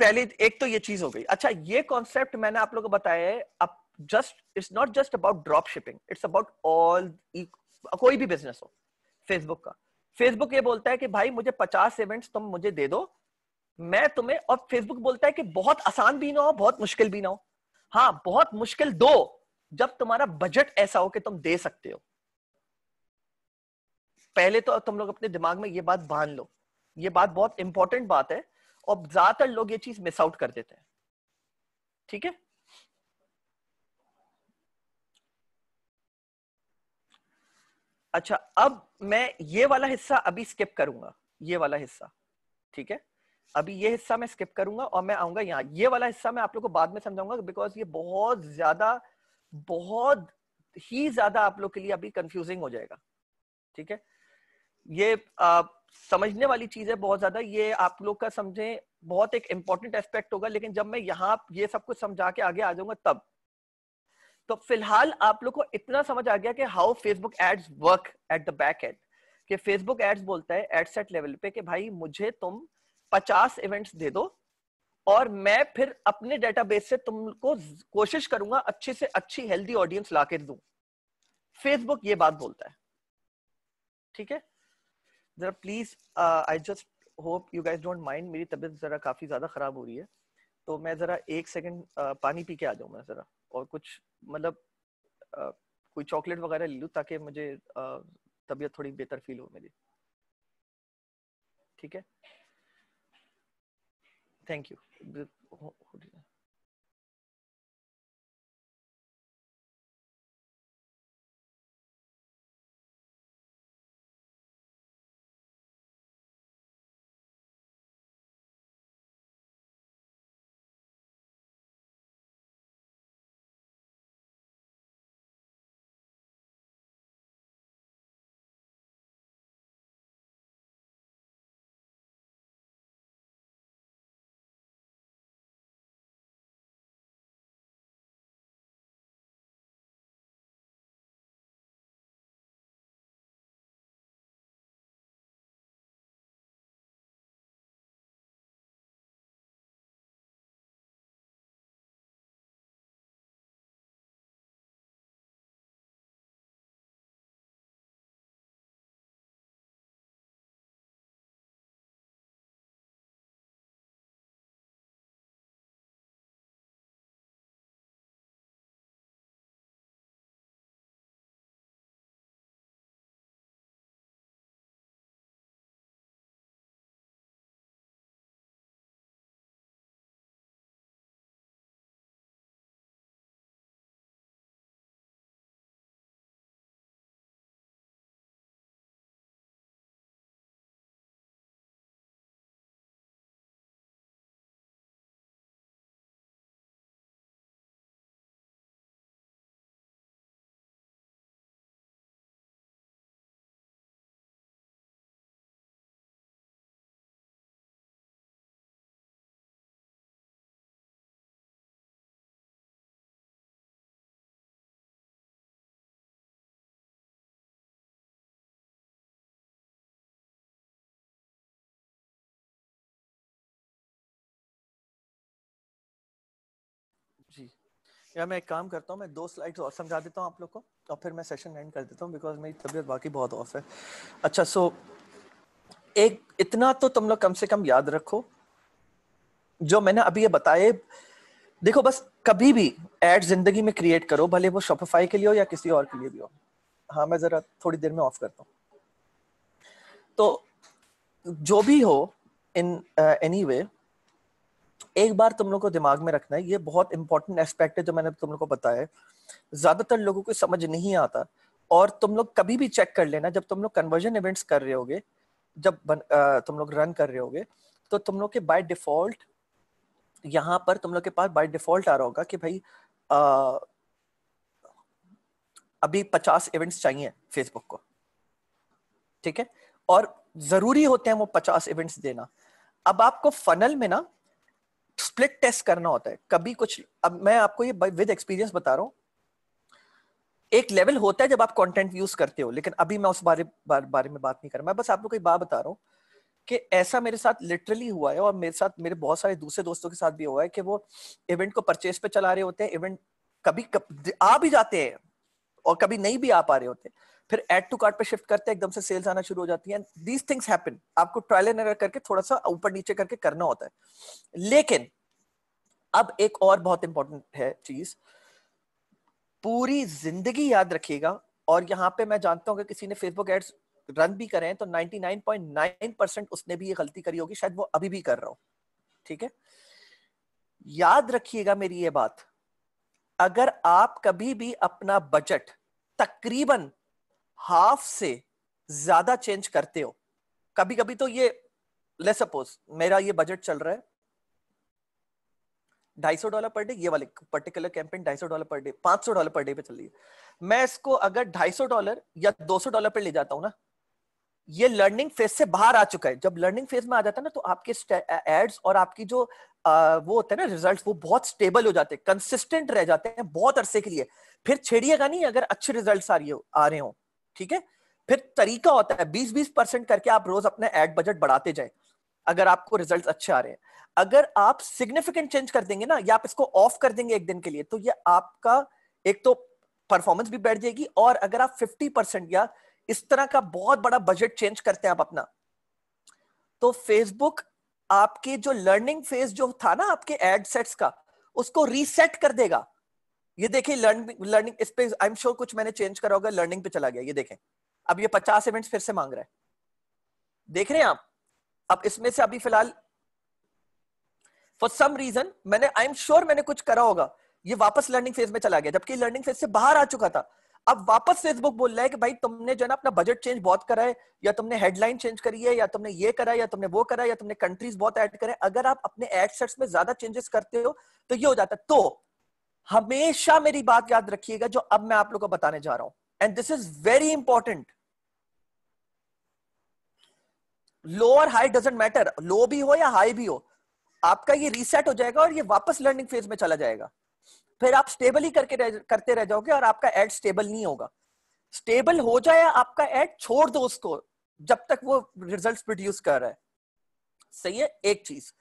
पहले एक तो ये चीज हो गई अच्छा ये कॉन्सेप्ट मैंने आप लोग को बताया है अब just it's not just about drop shipping it's about all कोई भी बिजनेस हो फेसबुक का फेसबुक ये बोलता है कि भाई मुझे पचास इवेंट्स तुम मुझे दे दो मैं तुम्हें और फेसबुक बोलता है कि बहुत आसान भी ना हो बहुत मुश्किल भी ना हो हाँ बहुत मुश्किल दो जब तुम्हारा बजट ऐसा हो कि तुम दे सकते हो पहले तो तुम लोग अपने दिमाग में ये बात बांध लो ये बात बहुत इंपॉर्टेंट बात है और ज्यादातर लोग ये चीज मिस आउट कर देते हैं ठीक है अच्छा अब मैं ये वाला हिस्सा अभी स्किप करूंगा ये वाला हिस्सा ठीक है अभी ये हिस्सा मैं स्किप करूंगा और मैं आऊंगा यहाँ ये वाला हिस्सा मैं आप लोग को बाद में समझाऊंगा बिकॉज ये बहुत ज्यादा बहुत ही ज्यादा आप लोग के लिए अभी कंफ्यूजिंग हो जाएगा ठीक है ये आ, समझने वाली चीज है बहुत ज्यादा ये आप लोग का समझे बहुत एक इम्पोर्टेंट एस्पेक्ट होगा लेकिन जब मैं यहाँ ये सब कुछ समझा के आगे आ जाऊंगा तब तो फिलहाल आप लोग को इतना समझ आ गया कि how Facebook ads work at the back end कि फेसबुक एड्स बोलता है एड सेट लेवल पे कि भाई मुझे तुम 50 इवेंट्स दे दो और मैं फिर अपने डेटाबेस से तुमको कोशिश करूंगा अच्छे से अच्छी हेल्दी ऑडियंस ला के दूं फेसबुक ये बात बोलता है ठीक है जरा please I just hope you guys don't mind मेरी तबीयत जरा काफी ज्यादा खराब हो रही है तो मैं जरा एक सेकंड uh, पानी पी के आ जाऊँ मैं जरा और कुछ मतलब uh, कोई चॉकलेट वगैरह ले लूँ ताकि मुझे uh, तबीयत थोड़ी बेहतर फील हो मेरी ठीक है थैंक यू जी या मैं एक काम करता हूँ मैं दो स्लाइड्स और समझा देता हूँ आप लोग को और फिर मैं सेशन एंड कर देता हूँ बिकॉज मेरी तबीयत बाकी बहुत ऑफ है अच्छा सो एक इतना तो तुम लोग कम से कम याद रखो जो मैंने अभी ये बताए देखो बस कभी भी एड जिंदगी में क्रिएट करो भले वो शॉपिफाई के लिए हो या किसी और के लिए भी हो हाँ मैं जरा थोड़ी देर में ऑफ करता हूँ तो जो भी हो इन एनी वे एक बार तुम लोग को दिमाग में रखना है ये बहुत इंपॉर्टेंट एस्पेक्ट है जो मैंने तुम लोग को बताया ज्यादातर लोगों को समझ नहीं आता और तुम लोग कभी भी चेक कर लेना जब तुम लोग कन्वर्जन इवेंट्स कर रहे होगे जब बन, आ, तुम लोग रन कर रहे होगे तो तुम लोग के बाय डिफॉल्ट यहाँ पर तुम लोग के पास बाय डिफॉल्ट आ रहा होगा कि भाई आ, अभी पचास इवेंट्स चाहिए फेसबुक को ठीक है और जरूरी होते हैं वो पचास इवेंट्स देना अब आपको फनल में ना स्प्लिट टेस्ट करना होता है कभी कुछ अब मैं आपको ये विद एक्सपीरियंस बता रहा हूँ एक लेवल होता है जब आप कंटेंट यूज करते हो लेकिन अभी मैं उस बारे बार, बारे में बात नहीं कर रहा मैं बस आपको कोई बात बता रहा हूँ कि ऐसा मेरे साथ लिटरली हुआ है और मेरे साथ मेरे बहुत सारे दूसरे दोस्तों के साथ भी हुआ है कि वो इवेंट को परचेज पे चला रहे होते हैं इवेंट कभी कभ, आ भी जाते हैं और कभी नहीं भी आ पा रहे होते हैं फिर एड टू कार्ट पे शिफ्ट करते हैं एकदम से सेल्स आना शुरू हो जाती है दीज थिंग्स हैपन आपको ट्रायल एंड एरर करके थोड़ा सा ऊपर नीचे करके करना होता है लेकिन अब एक और बहुत इंपॉर्टेंट है चीज पूरी जिंदगी याद रखिएगा और यहाँ पे मैं जानता हूँ कि किसी ने फेसबुक एड्स रन भी करें तो 99.9 परसेंट उसने भी ये गलती करी होगी शायद वो अभी भी कर रहा हो ठीक है याद रखिएगा मेरी ये बात अगर आप कभी भी अपना बजट तकरीबन हाफ से ज्यादा चेंज करते हो कभी कभी तो ये ले सपोज मेरा ये बजट चल रहा है ढाई सौ डॉलर पर डे ये वाले पर्टिकुलर कैंपेन ढाई सौ डॉलर पर डे पांच सौ डॉलर पर डे पे चल रही है मैं इसको अगर ढाई सौ डॉलर या दो सौ डॉलर पर ले जाता हूं ना ये लर्निंग फेज से बाहर आ चुका है जब लर्निंग फेज में आ जाता है ना तो आपके एड्स और आपकी जो आ, वो होता है ना रिजल्ट वो बहुत स्टेबल हो जाते हैं कंसिस्टेंट रह जाते हैं बहुत अरसे के लिए फिर छेड़िएगा नहीं अगर अच्छे रिजल्ट आ रही हो आ रहे हो ठीक है फिर तरीका होता है बीस बीस परसेंट करके आप रोज अपने एड बजट बढ़ाते जाए अगर आपको रिजल्ट अच्छे आ रहे हैं अगर आप सिग्निफिकेंट चेंज कर देंगे ना या आप इसको ऑफ कर देंगे एक दिन के लिए तो ये आपका एक तो परफॉर्मेंस भी बैठ जाएगी और अगर आप फिफ्टी परसेंट या इस तरह का बहुत बड़ा बजट चेंज करते हैं आप अपना तो फेसबुक आपके जो लर्निंग फेज जो था ना आपके एड सेट्स का उसको रीसेट कर देगा ये देखिए लर्निंग लर्निंग इस पे आई एम श्योर कुछ मैंने चेंज करा होगा लर्निंग पे चला गया ये देखें अब ये पचास इवेंट्स फिर से मांग रहा है देख रहे हैं आप अब इसमें से अभी फिलहाल फॉर सम रीजन मैंने आई एम श्योर मैंने कुछ करा होगा ये वापस लर्निंग फेज में चला गया जबकि लर्निंग फेज से बाहर आ चुका था अब वापस फेसबुक बोल रहा है कि भाई तुमने जो है ना अपना बजट चेंज बहुत करा है या तुमने हेडलाइन चेंज करी है या तुमने ये करा है या तुमने वो करा है या तुमने कंट्रीज बहुत ऐड करे अगर आप अपने एड सेट्स में ज्यादा चेंजेस करते हो तो ये हो जाता है तो हमेशा मेरी बात याद रखिएगा जो अब मैं आप लोग को बताने जा रहा हूं and this is very important low और हाई डजेंट मैटर लो भी हो या हाई भी हो आपका ये रीसेट हो जाएगा और ये वापस लर्निंग फेज में चला जाएगा फिर आप स्टेबल ही करके रह, करते रह जाओगे और आपका एड स्टेबल नहीं होगा स्टेबल हो जाए आपका एड छोड़ दो उसको जब तक वो रिजल्ट प्रोड्यूस कर रहा है सही है एक चीज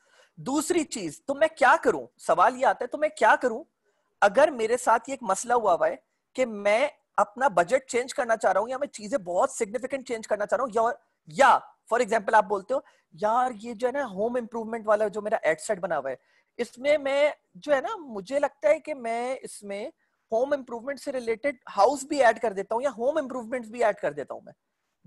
दूसरी चीज तो मैं क्या करूं सवाल ये आता है तो मैं क्या करूं अगर मेरे साथ ये एक मसला हुआ हुआ है कि मैं अपना बजट चेंज करना चाह रहा हूँ या मैं चीजें बहुत सिग्निफिकेंट चेंज करना चाह रहा हूँ या फॉर एग्जाम्पल आप बोलते हो यार ये जो है ना होम इम्प्रूवमेंट वाला जो मेरा एडसेट बना हुआ है इसमें मैं जो है ना मुझे लगता है कि मैं इसमें होम इम्प्रूवमेंट से रिलेटेड हाउस भी ऐड कर देता हूँ या होम इम्प्रूवमेंट भी ऐड कर देता हूँ मैं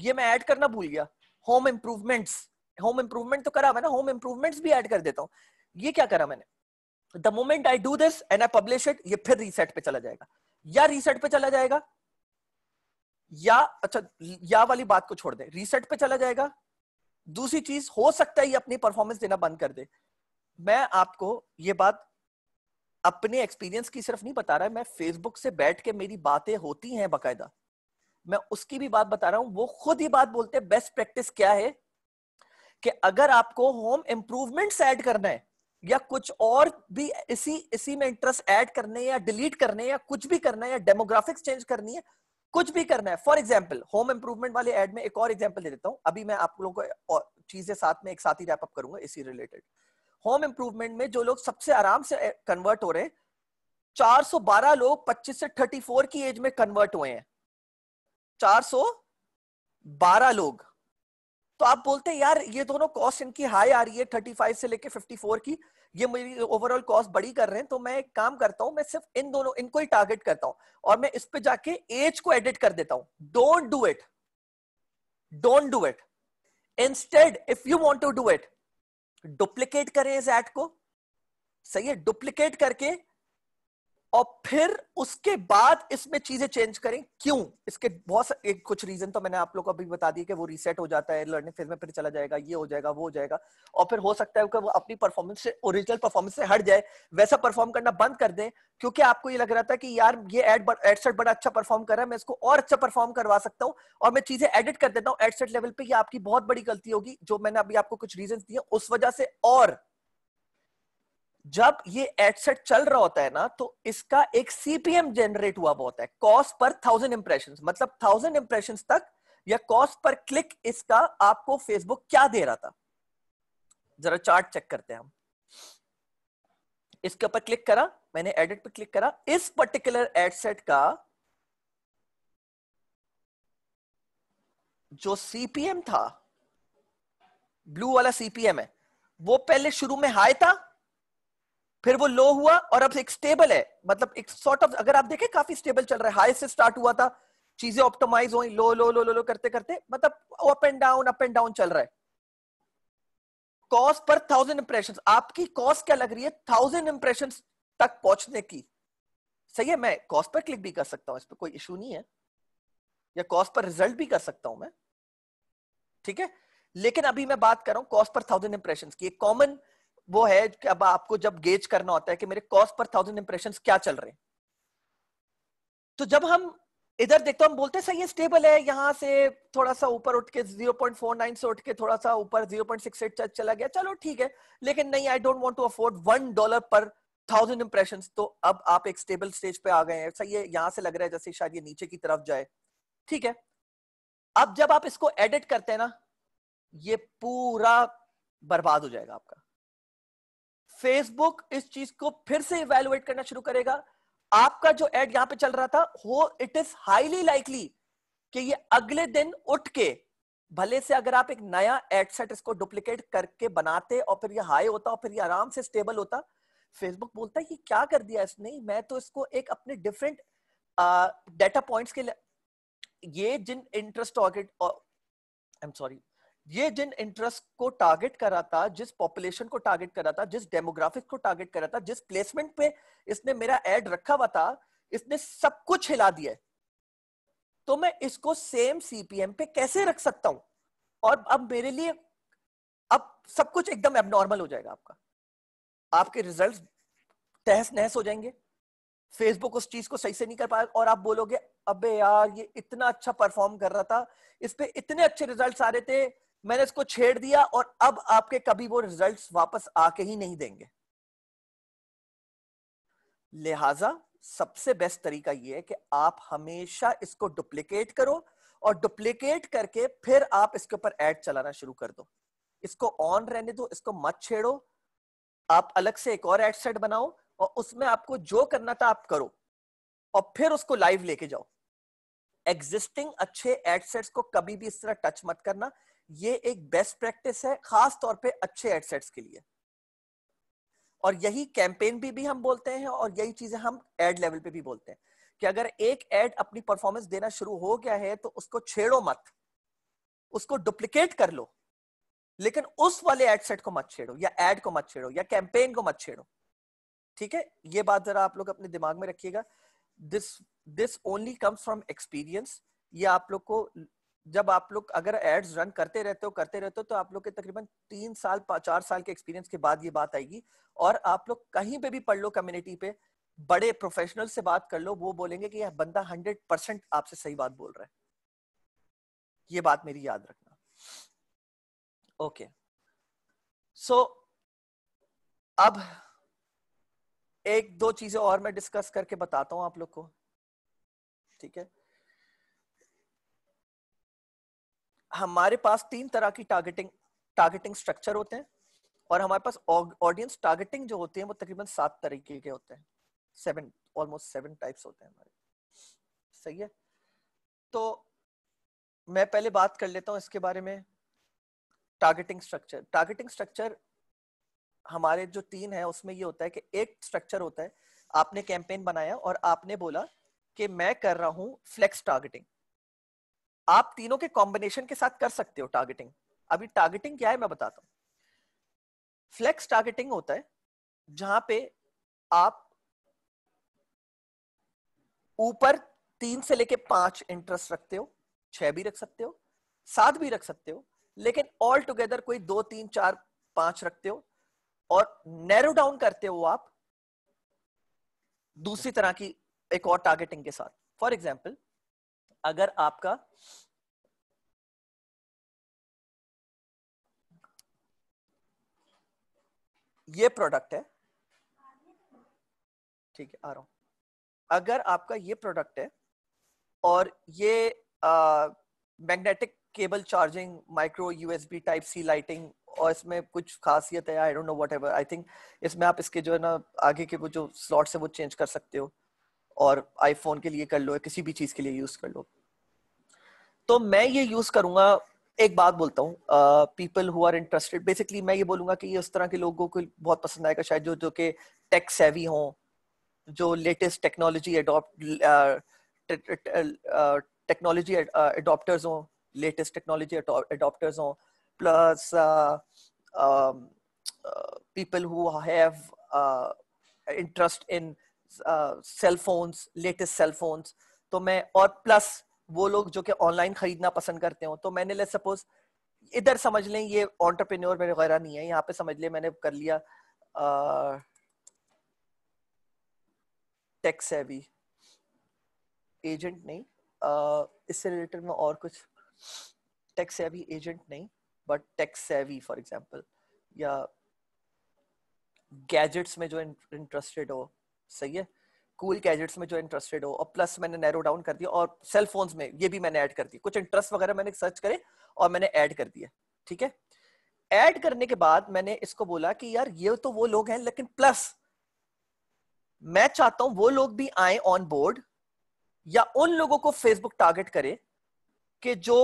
ये मैं ऐड करना भूल गया होम इम्प्रूवमेंट्स होम इम्प्रूवमेंट तो करा हुआ ना होम इम्प्रूवमेंट्स भी ऐड कर देता हूँ ये क्या करा मैंने the moment I do this and I publish it ये फिर रीसेट पे चला जाएगा या रीसेट पे चला जाएगा या अच्छा या वाली बात को छोड़ दे रीसेट पे चला जाएगा दूसरी चीज हो सकता है ये अपनी परफॉर्मेंस देना बंद कर दे मैं आपको ये बात अपने एक्सपीरियंस की सिर्फ नहीं बता रहा मैं फेसबुक से बैठ के मेरी बातें होती हैं बाकायदा मैं उसकी भी बात बता रहा हूं वो खुद ही बात बोलते हैं बेस्ट प्रैक्टिस क्या है कि अगर आपको होम इंप्रूवमेंट्स ऐड करना है या कुछ और भी इसी इसी में इंटरेस्ट ऐड करने या डिलीट करने या कुछ भी करना है या डेमोग्राफिक्स चेंज करनी है कुछ भी करना है फॉर एग्जाम्पल होम इंप्रूवमेंट वाले एड में एक और एग्जाम्पल दे देता हूँ अभी मैं आप लोगों को चीजें साथ में एक साथ ही रैपअप करूंगा इसी रिलेटेड होम इंप्रूवमेंट में जो लोग सबसे आराम से कन्वर्ट हो रहे हैं 412 लोग 25 से 34 की एज में कन्वर्ट हुए हैं 412 लोग तो आप बोलते हैं यार ये दोनों कॉस्ट इनकी हाई आ रही है थर्टी फाइव से लेके फिफ्टी फोर की ये मेरी ओवरऑल कॉस्ट बड़ी कर रहे हैं तो मैं एक काम करता हूं मैं सिर्फ इन दोनों इनको ही टारगेट करता हूं और मैं इस पे जाके एज को एडिट कर देता हूं don't do it don't do it instead if you want to do it duplicate करें इस एड को सही है डुप्लीकेट करके और फिर उसके बाद इसमें चीजें चेंज करें क्यों इसके बहुत एक कुछ रीजन तो मैंने आप लोग को अभी बता दिया कि वो रीसेट हो जाता है लर्निंग फेज में फिर चला जाएगा ये हो जाएगा वो हो जाएगा और फिर हो सकता है कि वो अपनी परफॉर्मेंस से ओरिजिनल परफॉर्मेंस से हट जाए वैसा परफॉर्म करना बंद कर दें क्योंकि आपको ये लग रहा था कि यार ये एड एडसेट बड़ा अच्छा परफॉर्म कर रहा है मैं इसको और अच्छा परफॉर्म करवा सकता हूँ और मैं चीजें एडिट कर देता हूँ एडसेट लेवल पे ये आपकी बहुत बड़ी गलती होगी जो मैंने अभी आपको कुछ रीजन दिए उस वजह से और जब ये एडसेट चल रहा होता है ना तो इसका एक सीपीएम जनरेट हुआ होता है कॉस्ट पर थाउजेंड इंप्रेशन मतलब थाउजेंड इंप्रेशन तक या कॉस्ट पर क्लिक इसका आपको फेसबुक क्या दे रहा था जरा चार्ट चेक करते हैं हम इसके ऊपर क्लिक करा मैंने एडिट पर क्लिक करा इस पर्टिकुलर एडसेट का जो सीपीएम था ब्लू वाला सीपीएम है वो पहले शुरू में हाई था फिर वो लो हुआ और अब एक स्टेबल है मतलब एक सॉर्ट ऑफ अगर आप देखें काफी स्टेबल चल रहा है हाई से स्टार्ट हुआ था चीजें ऑप्टोमाइज हुई लो लो लो लो लो करते करते मतलब up and down up and down चल रहा है कॉस्ट पर थाउजेंड इंप्रेशन आपकी कॉस्ट क्या लग रही है थाउजेंड इंप्रेशन तक पहुंचने की सही है मैं कॉस्ट पर क्लिक भी कर सकता हूं इस पर कोई इश्यू नहीं है या कॉस्ट पर रिजल्ट भी कर सकता हूं मैं ठीक है लेकिन अभी मैं बात कर रहा हूं कॉस्ट पर थाउजेंड इंप्रेशन की एक कॉमन वो है कि अब आपको जब गेज करना होता है कि मेरे कॉस्ट पर थाउजेंड इंप्रेशन क्या चल रहे हैं तो जब हम इधर देखते हम बोलते हैं सर ये स्टेबल है यहां से थोड़ा सा ऊपर उठ के जीरो पॉइंट फोर नाइन से उठ के थोड़ा सा ऊपर जीरो पॉइंट सिक्स एट चला गया चलो ठीक है लेकिन नहीं I don't want to afford one dollar per thousand impression तो अब आप एक स्टेबल स्टेज पे आ गए हैं सही है यहां से लग रहा है जैसे शायद ये नीचे की तरफ जाए ठीक है अब जब आप इसको एडिट करते हैं ना ये पूरा बर्बाद हो जाएगा आपका फेसबुक इस चीज को फिर से इवेलुएट करना शुरू करेगा आपका जो एड यहां पे चल रहा था वो इट इज हाईली लाइकली कि ये अगले दिन उठ के भले से अगर आप एक नया एड सेट इसको डुप्लीकेट करके बनाते और फिर ये हाई होता और फिर ये आराम से स्टेबल होता फेसबुक बोलता है कि क्या कर दिया इसने मैं तो इसको एक अपने डिफरेंट डेटा पॉइंट्स के ये जिन इंटरेस्ट ऑर्गेट आई एम सॉरी ये जिन इंटरेस्ट को टारगेट करा था जिस पॉपुलेशन को टारगेट करा था जिस डेमोग्राफिक को टारगेट करा था जिस प्लेसमेंट पे इसने मेरा एड रखा हुआ था इसने सब कुछ हिला दिया तो मैं इसको सेम सीपीएम पे कैसे रख सकता हूं और अब मेरे लिए अब सब कुछ एकदम एबनॉर्मल हो जाएगा आपका आपके रिजल्ट तहस नहस हो जाएंगे फेसबुक उस चीज को सही से नहीं कर पाया और आप बोलोगे अबे यार ये इतना अच्छा परफॉर्म कर रहा था इस पे इतने अच्छे रिजल्ट आ रहे थे मैंने इसको छेड़ दिया और अब आपके कभी वो रिजल्ट्स वापस आके ही नहीं देंगे लिहाजा सबसे बेस्ट तरीका ये है कि आप हमेशा इसको डुप्लीकेट करो और डुप्लीकेट करके फिर आप इसके ऊपर एड चलाना शुरू कर दो इसको ऑन रहने दो इसको मत छेड़ो आप अलग से एक और एड सेट बनाओ और उसमें आपको जो करना था आप करो और फिर उसको लाइव लेके जाओ एग्जिस्टिंग अच्छे एडसेट्स को कभी भी इस तरह टच मत करना ये एक बेस्ट प्रैक्टिस है खास तौर पे अच्छे एडसेट्स के लिए और यही कैंपेन भी भी हम बोलते हैं और यही चीजें हम एड लेवल पे भी बोलते हैं कि अगर एक एड अपनी परफॉर्मेंस देना शुरू हो गया है तो उसको छेड़ो मत उसको डुप्लीकेट कर लो लेकिन उस वाले एडसेट को मत छेड़ो या एड को मत छेड़ो या कैंपेन को मत छेड़ो ठीक है ये बात जरा आप लोग अपने दिमाग में रखिएगा this this only comes from experience ये आप लोग को जब आप लोग अगर एड्स रन करते रहते हो करते रहते हो तो आप लोग के तकरीबन तीन साल चार साल के एक्सपीरियंस के बाद ये बात आएगी और आप लोग कहीं पे भी पढ़ लो कम्युनिटी पे बड़े प्रोफेशनल से बात कर लो वो बोलेंगे कि यह बंदा हंड्रेड परसेंट आपसे सही बात बोल रहा है ये बात मेरी याद रखना ओके सो so, अब एक दो चीजें और मैं डिस्कस करके बताता हूं आप लोग को ठीक है हमारे पास तीन तरह की टारगेटिंग टारगेटिंग स्ट्रक्चर होते हैं और हमारे पास ऑडियंस टारगेटिंग जो होते हैं वो तकरीबन सात तरीके के होते हैं सेवन ऑलमोस्ट सेवन टाइप्स होते हैं हमारे सही है तो मैं पहले बात कर लेता हूँ इसके बारे में टारगेटिंग स्ट्रक्चर टारगेटिंग स्ट्रक्चर हमारे जो तीन है उसमें ये होता है कि एक स्ट्रक्चर होता है आपने कैंपेन बनाया और आपने बोला कि मैं कर रहा हूँ फ्लेक्स टारगेटिंग आप तीनों के कॉम्बिनेशन के साथ कर सकते हो टारगेटिंग अभी टारगेटिंग क्या है मैं बताता हूँ फ्लेक्स टारगेटिंग होता है जहां पे आप ऊपर तीन से लेके पांच इंटरेस्ट रखते हो छह भी रख सकते हो सात भी रख सकते हो लेकिन ऑल टुगेदर कोई दो तीन चार पांच रखते हो और नैरो डाउन करते हो आप दूसरी तरह की एक और टारगेटिंग के साथ फॉर एग्जाम्पल अगर आपका ये प्रोडक्ट है ठीक है आ रहा हूं अगर आपका ये प्रोडक्ट है और ये magnetic cable charging micro USB type C lighting और इसमें कुछ खासियत है I don't know what I think इसमें आप इसके जो है ना आगे के वो जो स्लॉट्स है वो चेंज कर सकते हो और आईफोन के लिए कर लो किसी भी चीज़ के लिए यूज़ कर लो तो मैं ये यूज़ करूंगा एक बात बोलता हूँ people who are interested basically मैं ये बोलूंगा कि ये उस तरह के लोगों को बहुत पसंद आएगा शायद जो जो के टेक सेवी हों जो लेटेस्ट टेक्नोलॉजी टेक्नोलॉजी एडोप्टर्स हों लेटेस्ट टेक्नोलॉजी एडोप्टर्स हों plus people who have interest in cell phones latest cell phones तो मैं और प्लस वो लोग जो कि ऑनलाइन खरीदना पसंद करते हो तो मैंने ले सपोज इधर समझ लें ये ऑन्टरप्रेन्योर मेरे वगैरह नहीं है यहाँ पे समझ लें मैंने कर लिया है भी एजेंट नहीं uh, इससे रिलेटेड में और कुछ टेक सेवी एजेंट नहीं but techs savvy for example या गैजेट्स में जो इंटरेस्टेड हो सही है कूल cool गैजेट्स में जो इंटरेस्टेड हो और प्लस मैंने नैरो डाउन कर दिया और सेल फोन्स में ये भी मैंने ऐड कर दिया कुछ इंटरेस्ट वगैरह मैंने सर्च करे और मैंने ऐड कर दिया ठीक है ऐड करने के बाद मैंने इसको बोला कि यार ये तो वो लोग हैं लेकिन प्लस मैं चाहता हूं वो लोग भी आए ऑन बोर्ड या उन लोगों को फेसबुक टारगेट करे कि जो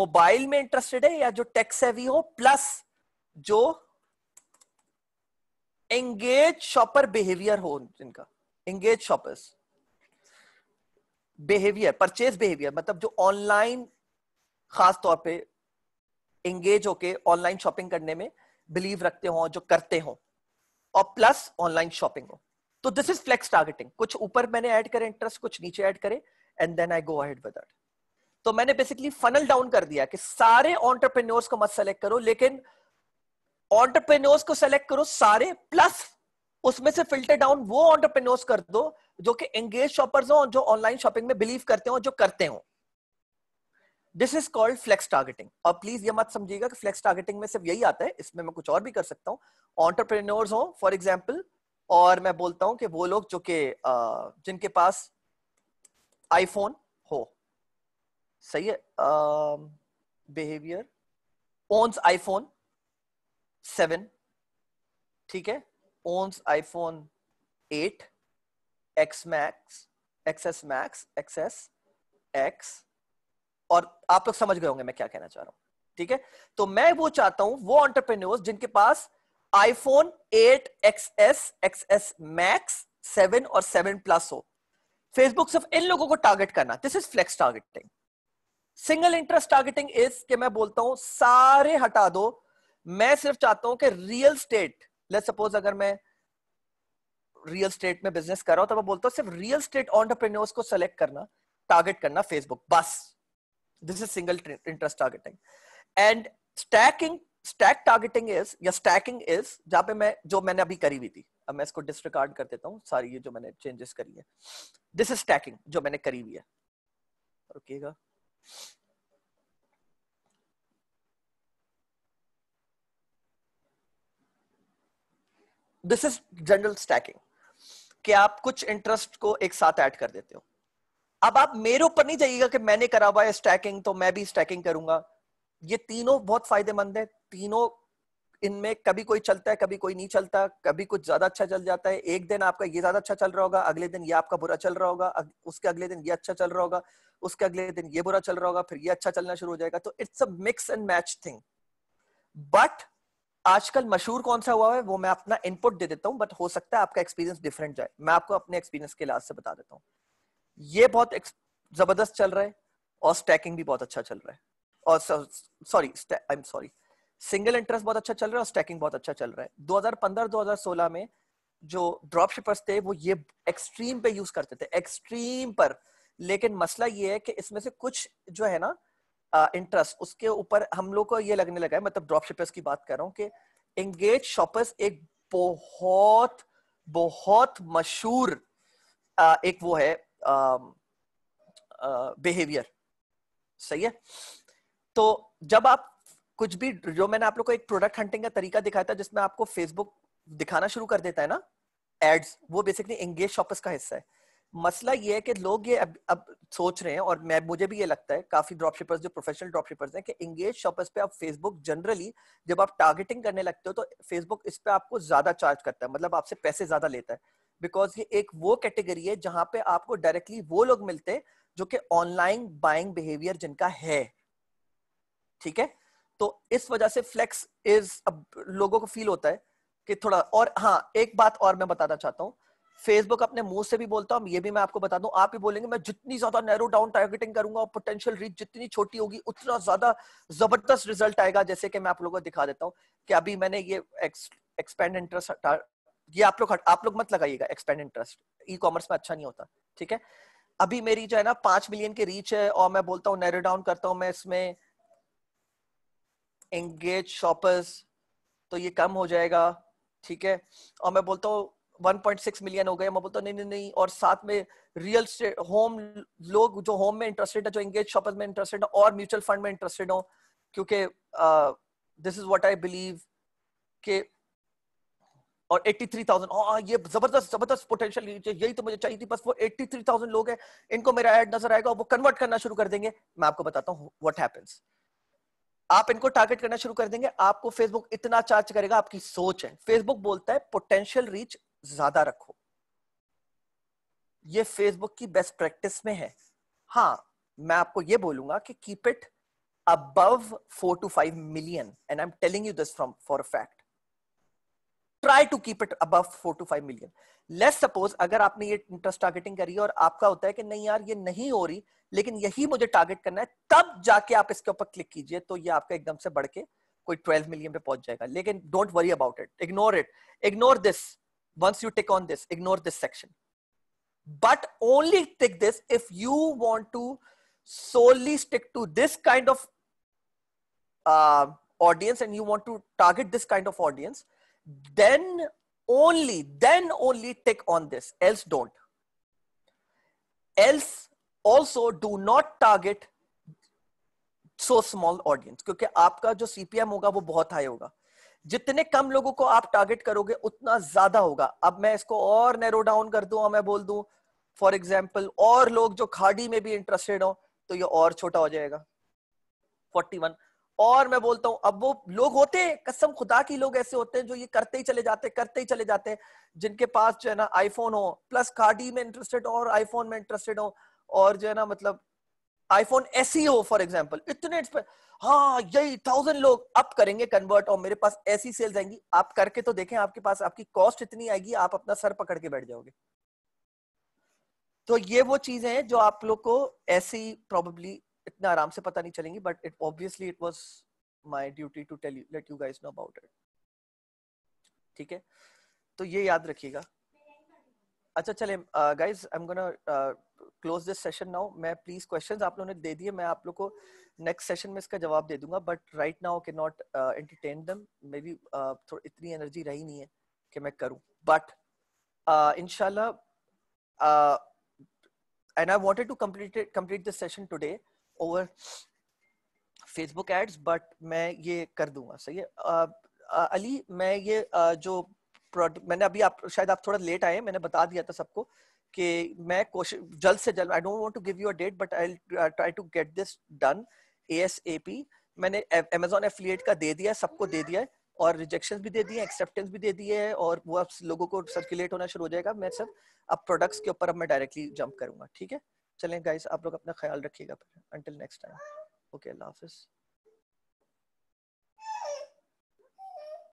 मोबाइल में इंटरेस्टेड है या जो टेक्स हैवी हो प्लस जो एंगेज शॉपर बिहेवियर हो जिनका engage shoppers behaviour purchase behaviour मतलब जो ऑनलाइन खास तौर पे एंगेज होके ऑनलाइन शॉपिंग करने में बिलीव रखते हो जो करते हो और प्लस ऑनलाइन शॉपिंग हो तो दिस इज फ्लेक्स टारगेटिंग कुछ ऊपर मैंने ऐड करे इंटरेस्ट कुछ नीचे ऐड करे and then I go ahead with that तो मैंने बेसिकली फनल डाउन कर दिया कि सारे ऑन्टरप्रेन्योर्स को मत सेलेक्ट करो लेकिन ऑन्टरप्रेन्योर्स को सेलेक्ट करो सारे प्लस उसमें से फिल्टर डाउन वो ऑन्टरप्रेन्योर्स कर दो जो कि एंगेज शॉपर्स हो जो ऑनलाइन शॉपिंग में बिलीव करते हो जो करते हो this is called flex targeting और प्लीज ये मत समझिएगा कि फ्लेक्स टारगेटिंग में सिर्फ यही आता है इसमें मैं कुछ और भी कर सकता हूँ ऑन्टरप्रेन्योर्स हो फॉर एग्जाम्पल और मैं बोलता हूँ कि वो लोग जो कि जिनके पास आईफोन हो सही है बिहेवियर ओन्स आईफोन सेवन ठीक है owns iPhone eight X Max XS Max XS X और आप लोग समझ गए होंगे मैं क्या कहना चाह रहा हूं ठीक है तो मैं वो चाहता हूं वो ऑन्टरप्रेन्योर्स जिनके पास iPhone eight X S X S Max seven और सेवन प्लस हो फेसबुक सिर्फ इन लोगों को टारगेट करना this is flex targeting single interest targeting is के मैं बोलता हूं सारे हटा दो मैं सिर्फ चाहता हूं कि रियल स्टेट लेट सपोज अगर मैं रियल स्टेट में बिजनेस कर रहा हूं तो मैं बोलता हूं सिर्फ रियल स्टेट ऑन्टरप्रेन्योर्स को सिलेक्ट करना टारगेट करना फेसबुक बस this is single interest targeting and stacking stack targeting is या स्टैकिंग इज जहां पे मैं जो मैंने अभी करी हुई थी अब मैं इसको डिसरिकार्ड कर देता हूँ सारी ये जो मैंने चेंजेस करी है दिस इज स्टैकिंग जो मैंने करी हुई है रुकिएगा दिस इज जनरल स्टैकिंग कि आप कुछ इंटरेस्ट को एक साथ ऐड कर देते हो अब आप मेरे ऊपर नहीं जाइएगा कि मैंने करा हुआ है स्टैकिंग तो मैं भी स्टैकिंग करूंगा ये तीनों बहुत फायदेमंद है तीनों इनमें कभी कोई चलता है कभी कोई नहीं चलता कभी कुछ ज्यादा अच्छा चल जाता है एक दिन आपका ये ज्यादा अच्छा चल रहा होगा अगले दिन ये आपका बुरा चल रहा होगा उसके अगले दिन ये अच्छा चल रहा होगा उसके अगले दिन ये बुरा चल रहा होगा फिर ये अच्छा चलना शुरू हो जाएगा तो it's a mix and match thing but आजकल मशहूर कौन सा हुआ है वो मैं अपना इनपुट दे देता हूँ बट हो सकता है आपका एक्सपीरियंस डिफरेंट जाए मैं आपको अपने एक्सपीरियंस के लिहाज से बता देता हूँ ये बहुत जबरदस्त चल रहा है और स्टैकिंग भी बहुत अच्छा चल रहा है और sorry I am sorry single interest बहुत अच्छा चल रहा है और स्टैकिंग बहुत अच्छा चल रहा है 2015-2016 में जो ड्रॉप शिपर्स थे वो ये एक्सट्रीम पे यूज करते थे एक्सट्रीम पर लेकिन मसला ये है कि इसमें से कुछ जो है ना इंटरेस्ट उसके ऊपर हम लोग को ये लगने लगा है मतलब ड्रॉप शिपर्स की बात कर रहा हूँ कि एंगेज शॉपर्स एक बहुत बहुत मशहूर एक वो है बिहेवियर सही है तो जब आप कुछ भी जो मैंने आप लोग को एक प्रोडक्ट हंटिंग का तरीका दिखाया था जिसमें आपको फेसबुक दिखाना शुरू कर देता है ना एड्स वो बेसिकली एंगेज शॉपर्स का हिस्सा है मसला ये है कि लोग ये अब, अब सोच रहे हैं और मैं मुझे भी ये लगता है काफी ड्रॉप शिपर्स जो प्रोफेशनल ड्रॉप शिपर्स हैं कि इंगेज शॉपर्स पे आप फेसबुक जनरली जब आप टारगेटिंग करने लगते हो तो फेसबुक इस पे आपको ज्यादा चार्ज करता है मतलब आपसे पैसे ज्यादा लेता है बिकॉज ये एक वो कैटेगरी है जहाँ पे आपको डायरेक्टली वो लोग मिलते हैं जो कि ऑनलाइन बाइंग बिहेवियर जिनका है ठीक है तो इस वजह से फ्लेक्स इज लोगों को फील होता है कि थोड़ा और हाँ एक बात और मैं बताना चाहता हूँ फेसबुक अपने मुंह से भी बोलता हूँ ये भी मैं आपको बता दूं आप भी बोलेंगे मैं जितनी ज्यादा नैरो डाउन टारगेटिंग करूंगा और पोटेंशियल रीच जितनी छोटी होगी उतना ज्यादा जबरदस्त रिजल्ट आएगा जैसे कि मैं आप लोगों को दिखा देता हूँ कि अभी मैंने ये एक्सपेंड इंटरेस्ट ये आप लोग आप लोग मत लगाइएगा एक्सपेंड इंटरेस्ट ई कॉमर्स में अच्छा नहीं होता ठीक है अभी मेरी जो है ना पांच मिलियन की रीच है और मैं बोलता हूँ नैरो डाउन करता हूँ मैं इसमें एंगेज शॉपर्स तो ये कम हो जाएगा ठीक है और मैं बोलता हूँ 1.6 मिलियन हो गए मैं बोलता नहीं नहीं नहीं और साथ में रियल स्टेट होम लोग जो होम में इंटरेस्टेड है जो इंगेज शॉपर्स में इंटरेस्टेड है और म्यूचुअल फंड में इंटरेस्टेड हो क्योंकि this is what I believe के और 83,000 ओह हाँ, ये जबरदस्त जबरदस्त पोटेंशियल यही तो मुझे चाहिए थी बस वो 83,000 लोग हैं इनको मेरा ऐड नजर आएगा और वो कन्वर्ट करना शुरू कर देंगे मैं आपको बताता हूं व्हाट हैपेंस आप इनको टारगेट करना शुरू कर देंगे आपको फेसबुक इतना चार्ज करेगा आपकी सोच है फेसबुक बोलता है पोटेंशियल रीच ज्यादा रखो ये फेसबुक की बेस्ट प्रैक्टिस में है हाँ मैं आपको ये बोलूंगा कि keep it four two five million and I am telling you this from for a fact try to keep it above four two five million let's suppose अगर आपने ये इंटरेस्ट टारगेटिंग करी है और आपका होता है कि नहीं यार ये नहीं हो रही लेकिन यही मुझे टारगेट करना है तब जाके आप इसके ऊपर क्लिक कीजिए तो ये आपका एकदम से बढ़ के कोई ट्वेल्व मिलियन पे पहुंच जाएगा लेकिन don't worry about it ignore it ignore this once you tick on this, ignore this section. But only tick this if you want to solely stick to this kind of uh, audience and you want to target this kind of audience, then only, then only tick on this, else don't. Else also do not target so small audience Because your CPM will be very high जितने कम लोगों को आप target करोगे उतना ज्यादा होगा अब मैं इसको और नैरो डाउन कर दू और मैं बोल दू फॉर एग्जाम्पल और लोग जो खाड़ी में भी इंटरेस्टेड हो तो ये और छोटा हो जाएगा 41 और मैं बोलता हूं अब वो लोग होते हैं कसम खुदा की लोग ऐसे होते हैं जो ये करते ही चले जाते करते ही चले जाते हैं जिनके पास जो है ना आईफोन हो प्लस खाड़ी में इंटरेस्टेड हो और आईफोन में इंटरेस्टेड हो और जो है ना मतलब आईफोन एस हो फॉर एग्जाम्पल इतने हाँ यही थाउजेंड लोग अप करेंगे कन्वर्ट और मेरे पास ऐसी सेल्स आएंगी आप करके तो देखें आपके पास आपकी कॉस्ट इतनी आएगी आप अपना सर पकड़ के बैठ जाओगे तो ये वो चीजें हैं जो आप लोग को ऐसी प्रॉब्ली इतना आराम से पता नहीं चलेंगी but it obviously it was my duty to tell you let you guys know about it ठीक है तो ये याद रखिएगा अच्छा चले guys I am gonna close this session now मैं प्लीज क्वेश्चंस आप लोगों ने दे दिए मैं आप लोग को नेक्स्ट सेशन में इसका जवाब दे दूंगा बट राइट नाउ के नॉट एंटरटेन दम बी थोड़ी इतनी एनर्जी रही नहीं है कि मैं करूँ बट इनशाला and I wanted to complete complete this session today over Facebook ads but मैं ये कर दूंगा सही है uh, uh अली मैं ये uh, जो प्रोडक्ट मैंने अभी आप शायद आप थोड़ा लेट आए मैंने बता दिया था सबको कि मैं कोशिश जल्द से जल्द I don't want to give you a date but I try to get this done ए मैंने Amazon affiliate का दे दिया सबको दे दिया है और रिजेक्शन भी दे दिए एक्सेप्टेंस भी दे दिए है और वो अब लोगों को सर्कुलेट होना शुरू हो जाएगा मैं सब अब प्रोडक्ट्स के ऊपर अब मैं डायरेक्टली जंप करूंगा ठीक है चलें गाइस आप लोग अपना ख्याल रखिएगा फिर अंटिल नेक्स्ट टाइम ओके अल्लाह हाफिज़